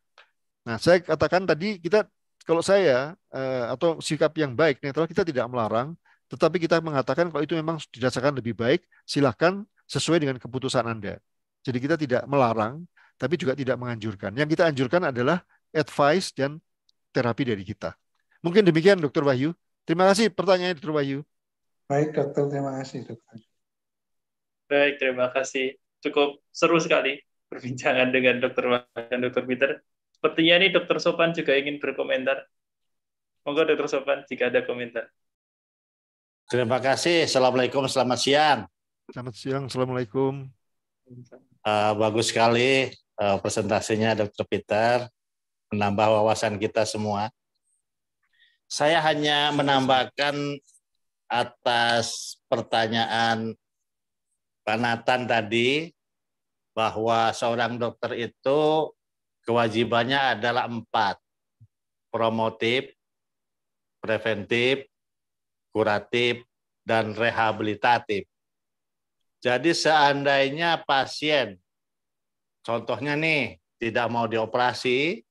Nah, saya katakan tadi kita kalau saya eh, atau sikap yang baik netral kita tidak melarang, tetapi kita mengatakan kalau itu memang dirasakan lebih baik, silahkan sesuai dengan keputusan Anda. Jadi kita tidak melarang, tapi juga tidak menganjurkan. Yang kita anjurkan adalah advice dan terapi dari kita. Mungkin demikian Dokter Wahyu. Terima kasih pertanyaan Dokter Wahyu. Baik dokter, terima kasih dokter. Baik, terima kasih. Cukup seru sekali perbincangan dengan Dokter Wahyu dan Dokter Peter. Sepertinya ini Dokter Sopan juga ingin berkomentar. Monggo Dokter Sopan jika ada komentar. Terima kasih. Assalamualaikum. Selamat siang. Selamat siang. Assalamualaikum. Uh, bagus sekali uh, presentasinya Dokter Peter. Menambah wawasan kita semua. Saya hanya menambahkan atas pertanyaan Pak Nathan tadi bahwa seorang dokter itu Kewajibannya adalah empat. Promotif, preventif, kuratif, dan rehabilitatif. Jadi seandainya pasien, contohnya nih, tidak mau dioperasi,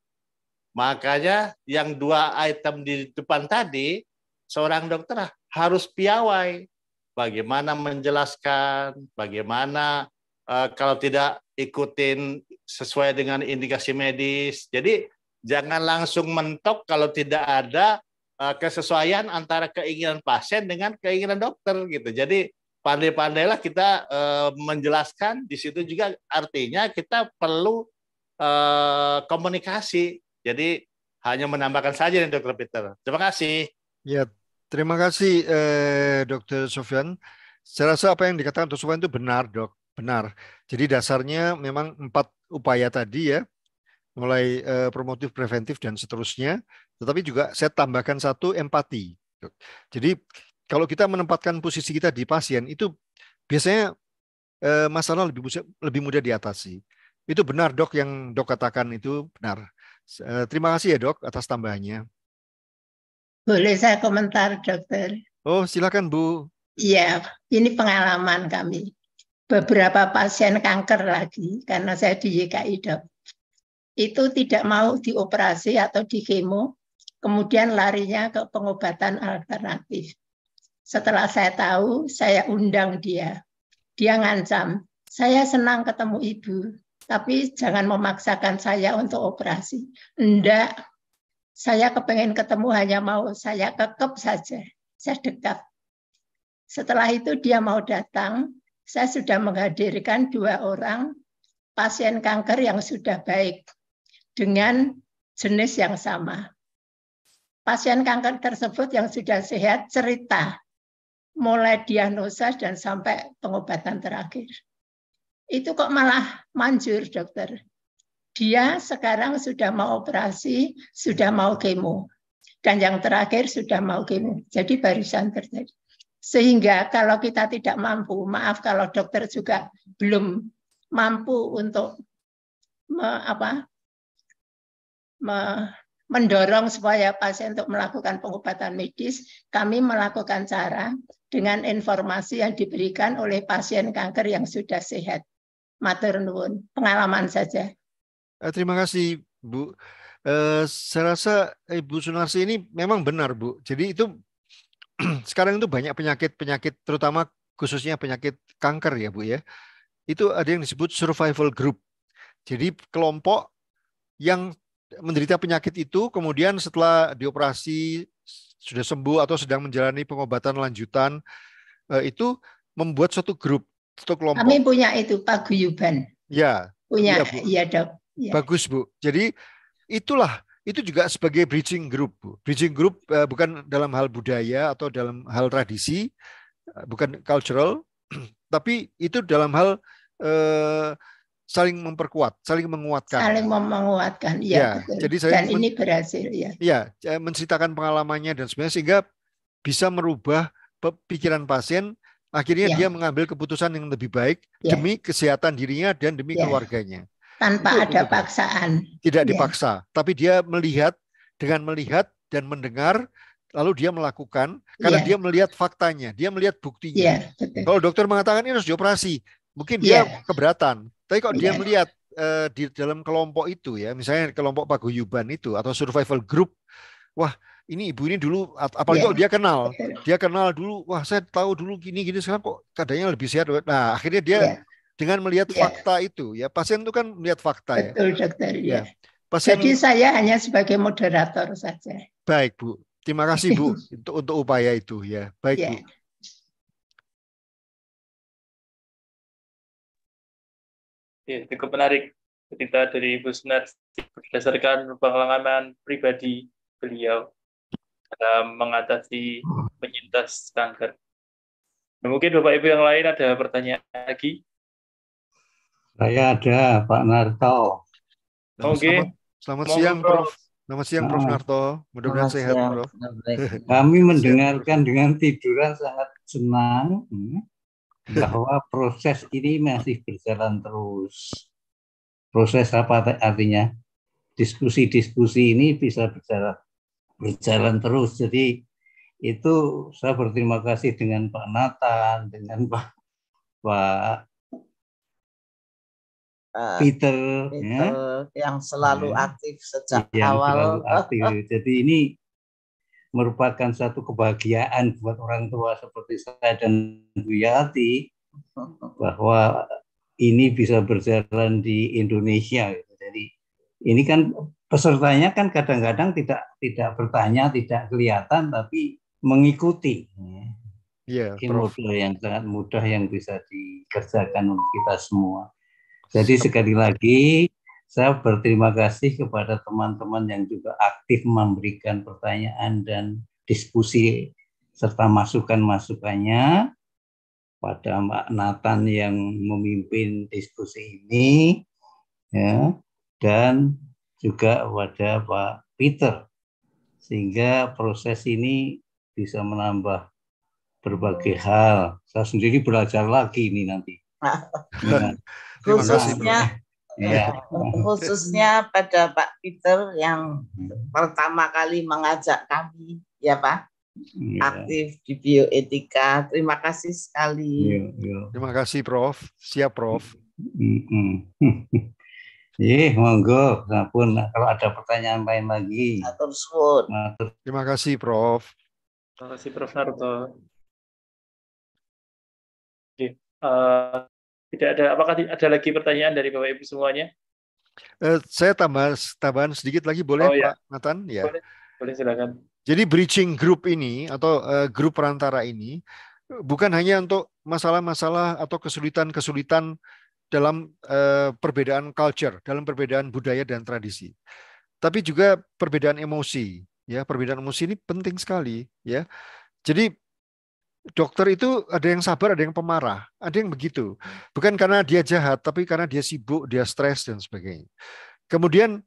makanya yang dua item di depan tadi, seorang dokter harus piawai. Bagaimana menjelaskan, bagaimana Eh, kalau tidak ikutin sesuai dengan indikasi medis. Jadi jangan langsung mentok kalau tidak ada eh, kesesuaian antara keinginan pasien dengan keinginan dokter gitu. Jadi pandai-pandailah kita eh, menjelaskan di situ juga artinya kita perlu komunikasi. Jadi hanya menambahkan saja nih Dokter Peter. Terima kasih. Ya, terima kasih eh, Dokter Sofian. Saya rasa apa yang dikatakan Dokter Sofian itu benar dok benar. Jadi dasarnya memang empat upaya tadi ya, mulai uh, promotif, preventif dan seterusnya. Tetapi juga saya tambahkan satu empati. Jadi kalau kita menempatkan posisi kita di pasien itu biasanya uh, eh, masalah lebih mudah, lebih mudah diatasi. Itu benar dok yang dok katakan itu benar. Uh, terima kasih ya dok atas tambahannya. Boleh saya komentar dokter? Oh silakan bu. Iya, ini pengalaman kami beberapa pasien kanker lagi karena saya di YKI itu tidak mau dioperasi atau di kemo kemudian larinya ke pengobatan alternatif setelah saya tahu saya undang dia dia ngancam saya senang ketemu ibu tapi jangan memaksakan saya untuk operasi enggak saya kepengen ketemu hanya mau saya kekep saja saya dekat setelah itu dia mau datang saya sudah menghadirkan dua orang pasien kanker yang sudah baik dengan jenis yang sama. Pasien kanker tersebut yang sudah sehat cerita mulai diagnosa dan sampai pengobatan terakhir. Itu kok malah manjur dokter. Dia sekarang sudah mau operasi, sudah mau kemo. Dan yang terakhir sudah mau kemo. Jadi barisan terjadi. Sehingga kalau kita tidak mampu, maaf kalau dokter juga belum mampu untuk me, apa, me, mendorong supaya pasien untuk melakukan pengobatan medis, kami melakukan cara dengan informasi yang diberikan oleh pasien kanker yang sudah sehat. Matur nuwun, pengalaman saja. Eh, terima kasih, Bu. Uh, saya rasa Ibu eh, Sunarsi ini memang benar, Bu. Jadi itu sekarang itu banyak penyakit-penyakit terutama khususnya penyakit kanker ya Bu ya. Itu ada yang disebut survival group. Jadi kelompok yang menderita penyakit itu kemudian setelah dioperasi sudah sembuh atau sedang menjalani pengobatan lanjutan eh, itu membuat suatu grup, suatu kelompok. Kami punya itu paguyuban. Ya. Punya ya, Bu. ya Dok. Ya. Bagus Bu. Jadi itulah itu juga sebagai bridging group. Bridging group eh, bukan dalam hal budaya atau dalam hal tradisi, eh, bukan cultural, tapi itu dalam hal eh, saling memperkuat, saling menguatkan. Saling menguatkan, iya, ya. ya Jadi saya dan ini berhasil, ya. Ya, menceritakan pengalamannya dan sebagainya sehingga bisa merubah pikiran pasien. Akhirnya ya. dia mengambil keputusan yang lebih baik ya. demi kesehatan dirinya dan demi ya. keluarganya tanpa ada paksaan. Tidak iya. dipaksa, tapi dia melihat dengan melihat dan mendengar lalu dia melakukan karena ya. dia melihat faktanya, dia melihat buktinya. Ya, Kalau dokter mengatakan ini harus dioperasi, mungkin dia iya. keberatan. Tapi kalau ya. dia iya. melihat uh, di dalam kelompok itu ya, misalnya kelompok paguyuban itu atau survival group, wah ini ibu ini dulu apalagi yeah. kalau dia kenal, dia kenal dulu, wah saya tahu dulu gini gini sekarang kok keadaannya lebih sehat. Nah akhirnya dia yeah dengan melihat ya. fakta itu ya pasien itu kan melihat fakta ya. Betul, ya. dokter ya. ya. Pasien... Jadi saya hanya sebagai moderator saja. Baik bu, terima kasih bu untuk untuk upaya itu ya. Baik ya. bu. Ya, cukup menarik cerita dari Ibu Sunat berdasarkan pengalaman pribadi beliau dalam mengatasi penyintas kanker. Nah, mungkin Bapak Ibu yang lain ada pertanyaan lagi saya ada Pak Narto. Oke. Selamat, selamat siang Prof. Selamat siang Prof Narto. Mudah-mudahan sehat siang. Prof. Kami mendengarkan dengan tiduran sangat senang hmm, bahwa proses ini masih berjalan terus. Proses apa artinya? Diskusi-diskusi ini bisa berjalan berjalan terus. Jadi itu saya berterima kasih dengan Pak Nathan, dengan Pak Pak Peter, Peter ya. yang selalu ya. aktif sejak iya, yang awal. aktif. Jadi ini merupakan satu kebahagiaan buat orang tua seperti saya dan Bu Yati bahwa ini bisa berjalan di Indonesia. Jadi ini kan pesertanya kan kadang-kadang tidak tidak bertanya, tidak kelihatan, tapi mengikuti. Yeah, ini yang sangat mudah yang bisa dikerjakan untuk kita semua. Jadi sekali lagi saya berterima kasih kepada teman-teman yang juga aktif memberikan pertanyaan dan diskusi serta masukan-masukannya pada Mbak Nathan yang memimpin diskusi ini ya dan juga pada Pak Peter sehingga proses ini bisa menambah berbagai hal. Saya sendiri belajar lagi ini nanti. Nah, khususnya yeah. Iya. khususnya pada Pak Peter yang hmm. pertama kali mengajak kami ya Pak yeah. aktif di bioetika. Terima kasih sekali. yeah, yeah. Terima kasih Prof. Siap Prof. ih monggo. pun kalau ada pertanyaan lain lagi. Atur suwun. Terima kasih Prof. Terima kasih Prof Harto. Uh, tidak ada. Apakah ada lagi pertanyaan dari Bapak Ibu semuanya? uh, saya tambah tambahan sedikit lagi boleh oh, ya. Nathan ya. Boleh, boleh silakan. Jadi bridging group ini atau uh, grup perantara ini bukan hanya untuk masalah-masalah atau kesulitan-kesulitan dalam uh, perbedaan culture, dalam perbedaan budaya dan tradisi. Tapi juga perbedaan emosi, ya, perbedaan emosi ini penting sekali, ya. Jadi dokter itu ada yang sabar, ada yang pemarah, ada yang begitu. Bukan karena dia jahat, tapi karena dia sibuk, dia stres dan sebagainya. Kemudian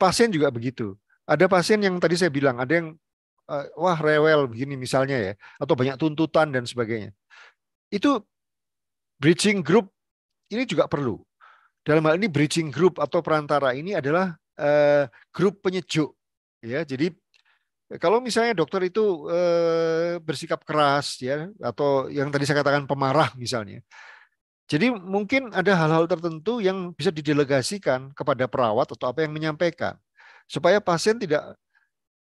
pasien juga begitu. Ada pasien yang tadi saya bilang, ada yang eh, wah rewel begini misalnya ya, atau banyak tuntutan dan sebagainya. Itu bridging group ini juga perlu. Dalam hal ini bridging group atau perantara ini adalah eh, grup penyejuk ya. Jadi kalau misalnya dokter itu eh, bersikap keras ya atau yang tadi saya katakan pemarah misalnya. Jadi mungkin ada hal-hal tertentu yang bisa didelegasikan kepada perawat atau apa yang menyampaikan supaya pasien tidak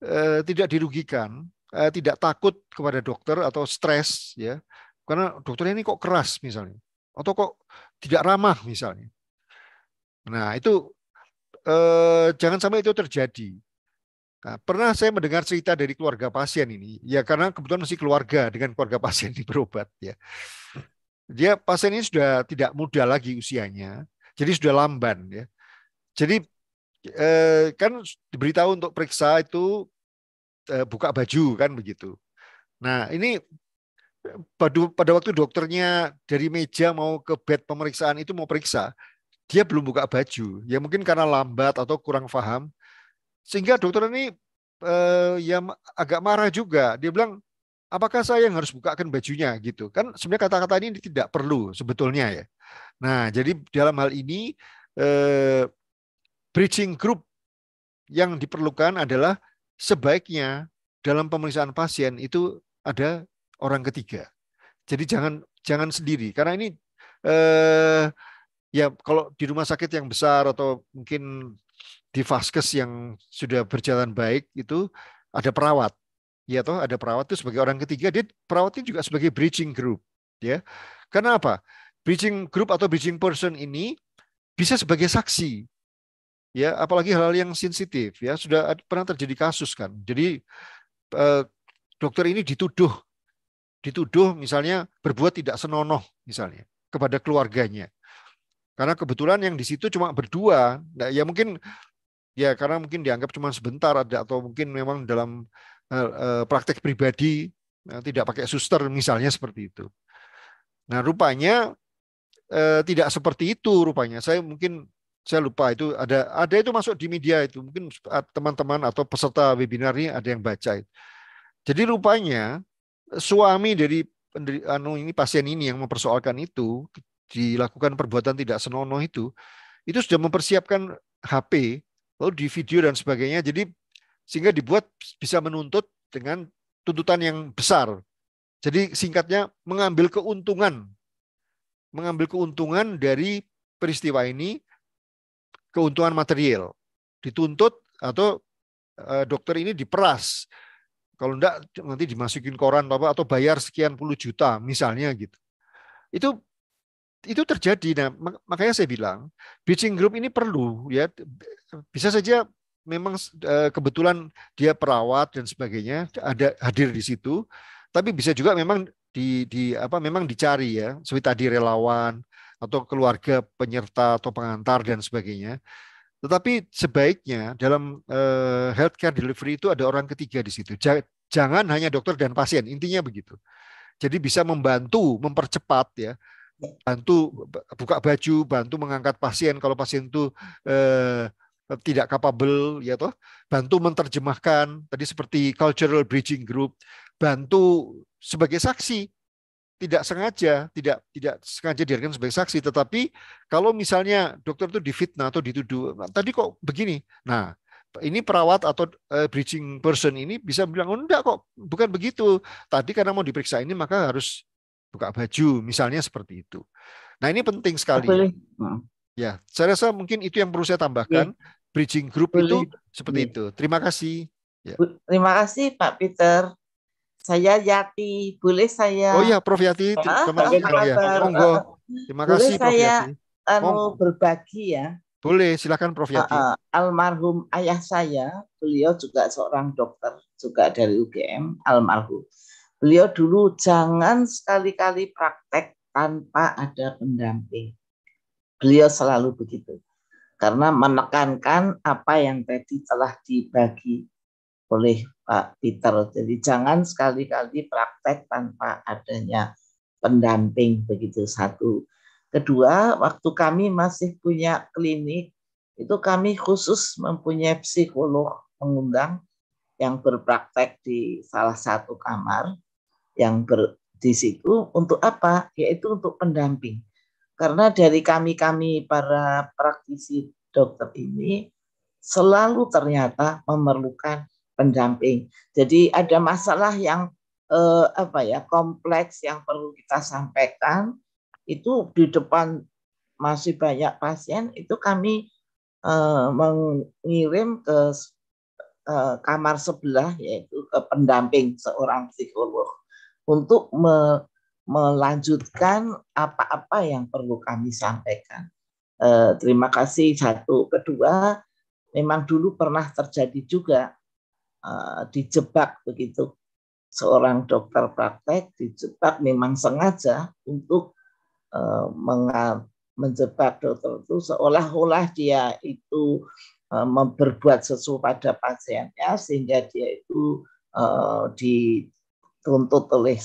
eh, tidak dirugikan, eh, tidak takut kepada dokter atau stres ya. Karena dokternya ini kok keras misalnya atau kok tidak ramah misalnya. Nah, itu eh, jangan sampai itu terjadi Nah, pernah saya mendengar cerita dari keluarga pasien ini, ya karena kebetulan masih keluarga dengan keluarga pasien ini berobat ya. Dia pasien ini sudah tidak muda lagi usianya, jadi sudah lamban ya. Jadi eh, kan diberitahu untuk periksa itu eh, buka baju kan begitu. Nah ini pada, pada waktu dokternya dari meja mau ke bed pemeriksaan itu mau periksa, dia belum buka baju. Ya mungkin karena lambat atau kurang paham, sehingga dokter ini eh, yang agak marah juga. Dia bilang, apakah saya yang harus bukakan bajunya gitu? Kan sebenarnya kata-kata ini tidak perlu sebetulnya ya. Nah, jadi dalam hal ini eh, bridging group yang diperlukan adalah sebaiknya dalam pemeriksaan pasien itu ada orang ketiga. Jadi jangan jangan sendiri karena ini eh, ya kalau di rumah sakit yang besar atau mungkin di vaskes yang sudah berjalan baik itu ada perawat ya toh ada perawat itu sebagai orang ketiga dia perawatnya juga sebagai bridging group ya karena apa bridging group atau bridging person ini bisa sebagai saksi ya apalagi hal-hal yang sensitif ya sudah pernah terjadi kasus kan jadi eh, dokter ini dituduh dituduh misalnya berbuat tidak senonoh misalnya kepada keluarganya karena kebetulan yang di situ cuma berdua nah, ya mungkin ya karena mungkin dianggap cuma sebentar ada atau mungkin memang dalam eh, eh, praktek pribadi eh, tidak pakai suster misalnya seperti itu. Nah rupanya tidak seperti itu rupanya. Saya mungkin saya lupa itu ada ada itu masuk di media itu mungkin teman-teman atau peserta webinar ini ada yang baca. Jadi rupanya suami dari anu ini pasien ini yang mempersoalkan itu dilakukan perbuatan tidak senonoh itu itu sudah mempersiapkan HP lalu di video dan sebagainya. Jadi sehingga dibuat bisa menuntut dengan tuntutan yang besar. Jadi singkatnya mengambil keuntungan. Mengambil keuntungan dari peristiwa ini keuntungan material. Dituntut atau eh, dokter ini diperas. Kalau tidak nanti dimasukin koran atau atau bayar sekian puluh juta misalnya gitu. Itu itu terjadi. Nah, makanya saya bilang bridging group ini perlu ya bisa saja memang eh, kebetulan dia perawat dan sebagainya ada hadir di situ, tapi bisa juga memang di di apa memang dicari ya, seperti tadi relawan atau keluarga penyerta atau pengantar dan sebagainya. Tetapi sebaiknya dalam uh, healthcare delivery itu ada orang ketiga di situ. Jangan hanya dokter dan pasien, intinya begitu. Jadi bisa membantu mempercepat ya bantu buka baju, bantu mengangkat pasien kalau pasien itu eh, tidak kapabel ya toh, bantu menterjemahkan tadi seperti cultural bridging group, bantu sebagai saksi tidak sengaja, tidak tidak sengaja dihadirkan sebagai saksi, tetapi kalau misalnya dokter itu difitnah atau dituduh, nah, tadi kok begini. Nah, ini perawat atau uh, bridging person ini bisa bilang oh, enggak kok bukan begitu tadi karena mau diperiksa ini maka harus buka baju misalnya seperti itu. Nah ini penting sekali. Ya. ya, saya rasa mungkin itu yang perlu saya tambahkan. Iya. Bridging group Boleh. itu seperti iya. itu. Terima kasih. Ya. Terima kasih Pak Peter. Saya Yati, boleh saya? Oh iya, Prof Yati, ya, Terima kasih. Ya. Monggo. Terima boleh kasih Prof Yati. Anu berbagi ya. Boleh, silakan Prof Yati. Uh, uh, almarhum ayah saya, beliau juga seorang dokter juga dari UGM, almarhum. Beliau dulu jangan sekali-kali praktek tanpa ada pendamping. Beliau selalu begitu. Karena menekankan apa yang tadi telah dibagi oleh Pak Peter. Jadi jangan sekali-kali praktek tanpa adanya pendamping begitu satu. Kedua, waktu kami masih punya klinik, itu kami khusus mempunyai psikolog mengundang yang berpraktek di salah satu kamar yang ber, di situ untuk apa? Yaitu untuk pendamping. Karena dari kami-kami para praktisi dokter ini selalu ternyata memerlukan pendamping. Jadi ada masalah yang eh, apa ya kompleks yang perlu kita sampaikan itu di depan masih banyak pasien itu kami eh, mengirim ke eh, kamar sebelah yaitu ke pendamping seorang psikolog untuk me melanjutkan apa-apa yang perlu kami sampaikan. E, terima kasih satu. Kedua, memang dulu pernah terjadi juga e, dijebak begitu. Seorang dokter praktek dijebak memang sengaja untuk eh, menjebak dokter itu seolah-olah dia itu eh, memperbuat sesuatu pada pasiennya sehingga dia itu di dituntut oleh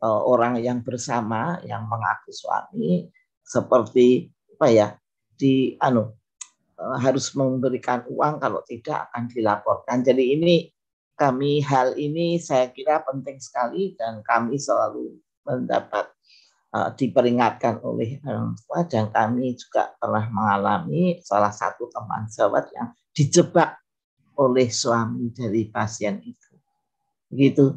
orang yang bersama yang mengaku suami seperti apa ya di anu eh, harus memberikan uang kalau tidak akan dilaporkan. Jadi ini kami hal ini saya kira penting sekali dan kami selalu mendapat uh, diperingatkan oleh orang tua dan kami juga pernah mengalami salah satu teman sahabat yang dijebak oleh suami dari pasien itu. Begitu.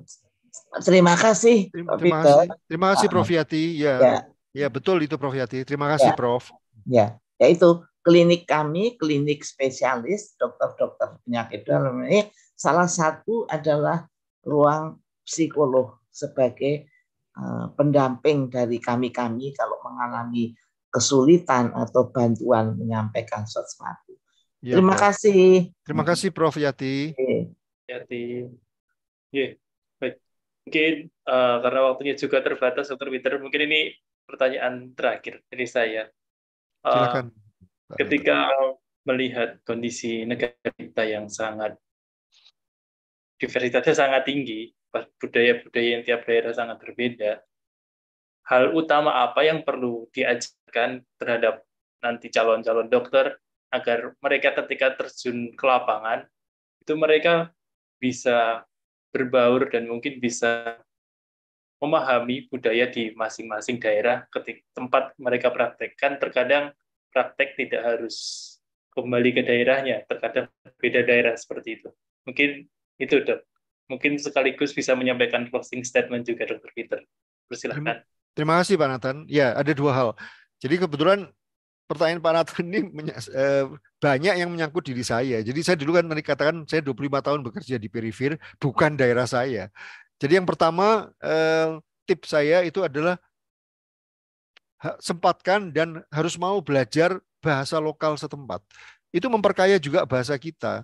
Terima kasih. Terima, terima kasih. Terima kasih Prof ah, Yati. Ya. ya. Ya, betul itu Prof Yati. Terima ya. kasih ya. Prof. Ya, itu klinik kami, klinik spesialis dokter-dokter penyakit dalam ini salah satu adalah ruang psikolog sebagai uh, pendamping dari kami-kami kalau mengalami kesulitan atau bantuan menyampaikan sesuatu. Ya, Terima ya. kasih. Terima kasih Prof Yati. Yati. Yeah. Mungkin uh, karena waktunya juga terbatas, dokter Peter, mungkin ini pertanyaan terakhir dari saya. Uh, Ketika melihat kondisi negara kita yang sangat diversitasnya sangat tinggi, budaya-budaya yang tiap daerah sangat berbeda, hal utama apa yang perlu diajarkan terhadap nanti calon-calon dokter agar mereka ketika terjun ke lapangan itu mereka bisa berbaur dan mungkin bisa memahami budaya di masing-masing daerah ketika tempat mereka praktekkan terkadang praktek tidak harus kembali ke daerahnya terkadang beda daerah seperti itu mungkin itu dok mungkin sekaligus bisa menyampaikan closing statement juga dokter Peter persilahkan terima, terima kasih Pak Nathan ya ada dua hal jadi kebetulan pertanyaan Pak Nathan ini eh, banyak yang menyangkut diri saya. Jadi saya dulu kan tadi katakan saya 25 tahun bekerja di perifer, bukan daerah saya. Jadi yang pertama eh, tips saya itu adalah sempatkan dan harus mau belajar bahasa lokal setempat. Itu memperkaya juga bahasa kita.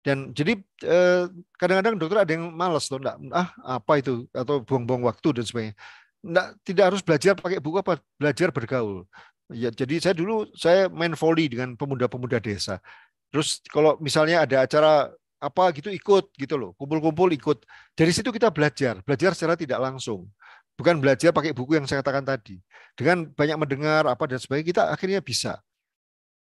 Dan jadi eh, kadang-kadang dokter ada yang malas loh, enggak, ah apa itu atau buang-buang waktu dan sebagainya. Nggak, tidak harus belajar pakai buku apa belajar bergaul Ya, jadi saya dulu saya main volley dengan pemuda-pemuda desa. Terus kalau misalnya ada acara apa gitu ikut gitu loh, kumpul-kumpul ikut. Dari situ kita belajar, belajar secara tidak langsung. Bukan belajar pakai buku yang saya katakan tadi. Dengan banyak mendengar apa dan sebagainya kita akhirnya bisa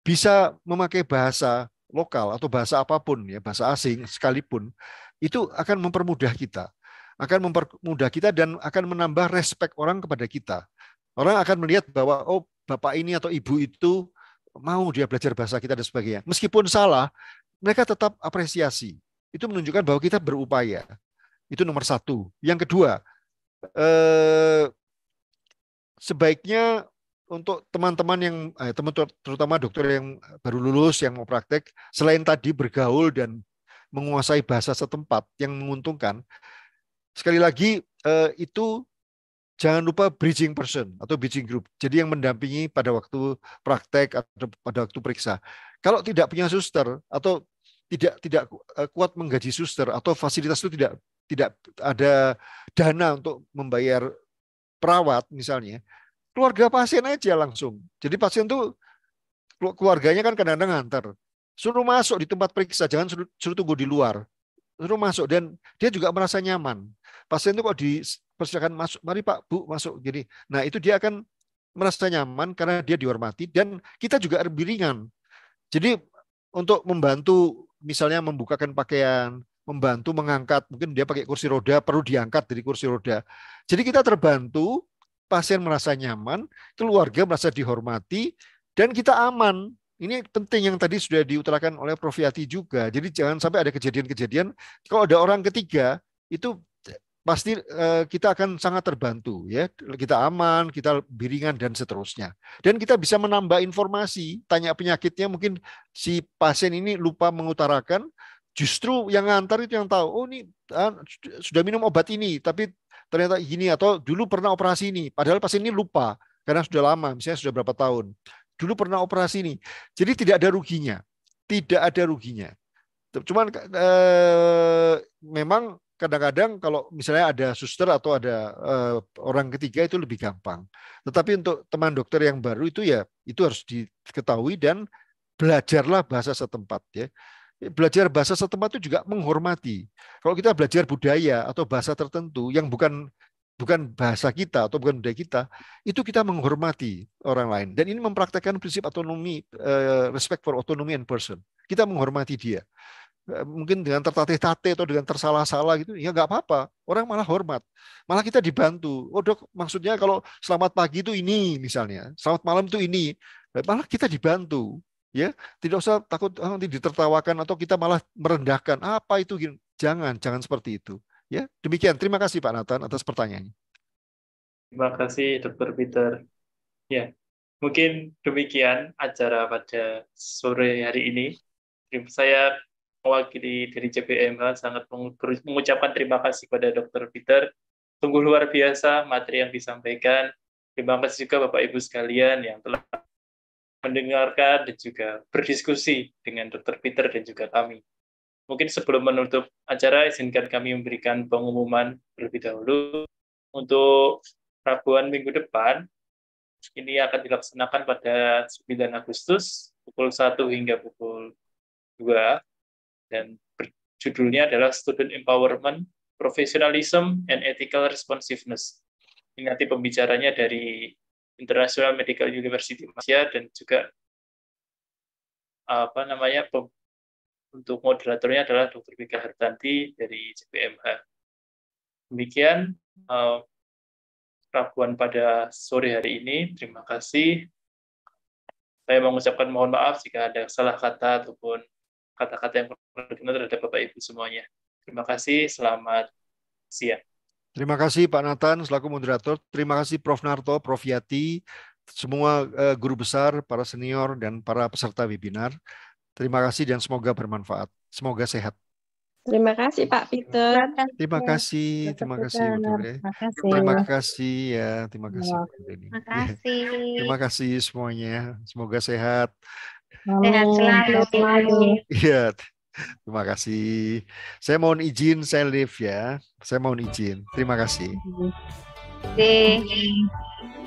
bisa memakai bahasa lokal atau bahasa apapun ya, bahasa asing sekalipun itu akan mempermudah kita. Akan mempermudah kita dan akan menambah respek orang kepada kita. Orang akan melihat bahwa oh bapak ini atau ibu itu mau dia belajar bahasa kita dan sebagainya. Meskipun salah, mereka tetap apresiasi. Itu menunjukkan bahwa kita berupaya. Itu nomor satu. Yang kedua, eh, sebaiknya untuk teman-teman yang eh, teman terutama dokter yang baru lulus yang mau praktek, selain tadi bergaul dan menguasai bahasa setempat yang menguntungkan, sekali lagi eh, itu jangan lupa bridging person atau bridging group. Jadi yang mendampingi pada waktu praktek atau pada waktu periksa. Kalau tidak punya suster atau tidak tidak e, kuat menggaji suster atau fasilitas itu tidak tidak ada dana untuk membayar perawat misalnya, keluarga pasien aja langsung. Jadi pasien itu keluarganya kan kadang-kadang nganter. Suruh masuk di tempat periksa, jangan suruh, suruh tunggu di luar. Suruh masuk dan dia juga merasa nyaman. Pasien itu kok di persilakan masuk, mari Pak, Bu masuk jadi, Nah, itu dia akan merasa nyaman karena dia dihormati dan kita juga lebih Jadi untuk membantu misalnya membukakan pakaian, membantu mengangkat, mungkin dia pakai kursi roda perlu diangkat dari kursi roda. Jadi kita terbantu, pasien merasa nyaman, keluarga merasa dihormati dan kita aman. Ini penting yang tadi sudah diutarakan oleh Prof Yati juga. Jadi jangan sampai ada kejadian-kejadian kalau ada orang ketiga itu pasti eh, kita akan sangat terbantu ya kita aman kita biringan dan seterusnya dan kita bisa menambah informasi tanya penyakitnya mungkin si pasien ini lupa mengutarakan justru yang ngantar itu yang tahu oh ini ah, sudah minum obat ini tapi ternyata gini atau dulu pernah operasi ini padahal pasien ini lupa karena sudah lama misalnya sudah berapa tahun dulu pernah operasi ini jadi tidak ada ruginya tidak ada ruginya cuman eh, memang kadang-kadang kalau misalnya ada suster atau ada uh, orang ketiga itu lebih gampang. Tetapi untuk teman dokter yang baru itu ya itu harus diketahui dan belajarlah bahasa setempat ya. Belajar bahasa setempat itu juga menghormati. Kalau kita belajar budaya atau bahasa tertentu yang bukan bukan bahasa kita atau bukan budaya kita, itu kita menghormati orang lain dan ini mempraktekkan prinsip autonomi uh, eh, respect for autonomy and person. Kita menghormati dia. Eh, mungkin dengan tertatih-tatih atau dengan tersalah-salah gitu, ya nggak apa-apa. Orang malah hormat. Malah kita dibantu. Oh dok, maksudnya kalau selamat pagi itu ini misalnya, selamat malam itu ini. Eh, malah kita dibantu. ya Tidak usah takut oh, nanti ditertawakan atau kita malah merendahkan. Apa itu? Jangan, jangan seperti itu. ya Demikian, terima kasih Pak Nathan atas pertanyaannya. Terima kasih dokter Peter. Ya, mungkin demikian acara pada sore hari ini. Saya mewakili dari JBMH sangat mengucapkan terima kasih kepada Dr. Peter. Sungguh luar biasa materi yang disampaikan. Terima kasih juga Bapak Ibu sekalian yang telah mendengarkan dan juga berdiskusi dengan Dr. Peter dan juga kami. Mungkin sebelum menutup acara, izinkan kami memberikan pengumuman terlebih dahulu. Untuk Rabuan minggu depan, ini akan dilaksanakan pada 9 Agustus pukul 1 hingga pukul 2 dan judulnya adalah Student Empowerment, Professionalism, and Ethical Responsiveness. Ini nanti pembicaranya dari International Medical University Malaysia dan juga apa namanya untuk moderatornya adalah Dr. Bika Hartanti dari CPMH. Demikian uh, eh, Rabuan pada sore hari ini. Terima kasih. Saya mengucapkan mohon maaf jika ada salah kata ataupun kata-kata yang berguna terhadap Bapak Ibu semuanya. Terima kasih, selamat siang. Terima kasih Pak Nathan selaku moderator. Terima kasih Prof. Narto, Prof. Yati, semua eh, guru besar, para senior, dan para peserta webinar. Terima kasih dan semoga bermanfaat. Semoga sehat. Terima kasih Pak Peter. Terima kasih, terima kasih Bu Terima kasih ya, terima kasih. Terima ya, kasih. Terima kasih semuanya. Semoga sehat. Sehat selalu. Iya. Terima kasih. Saya mohon izin saya live ya. Saya mohon izin. Terima kasih. Terima kasih.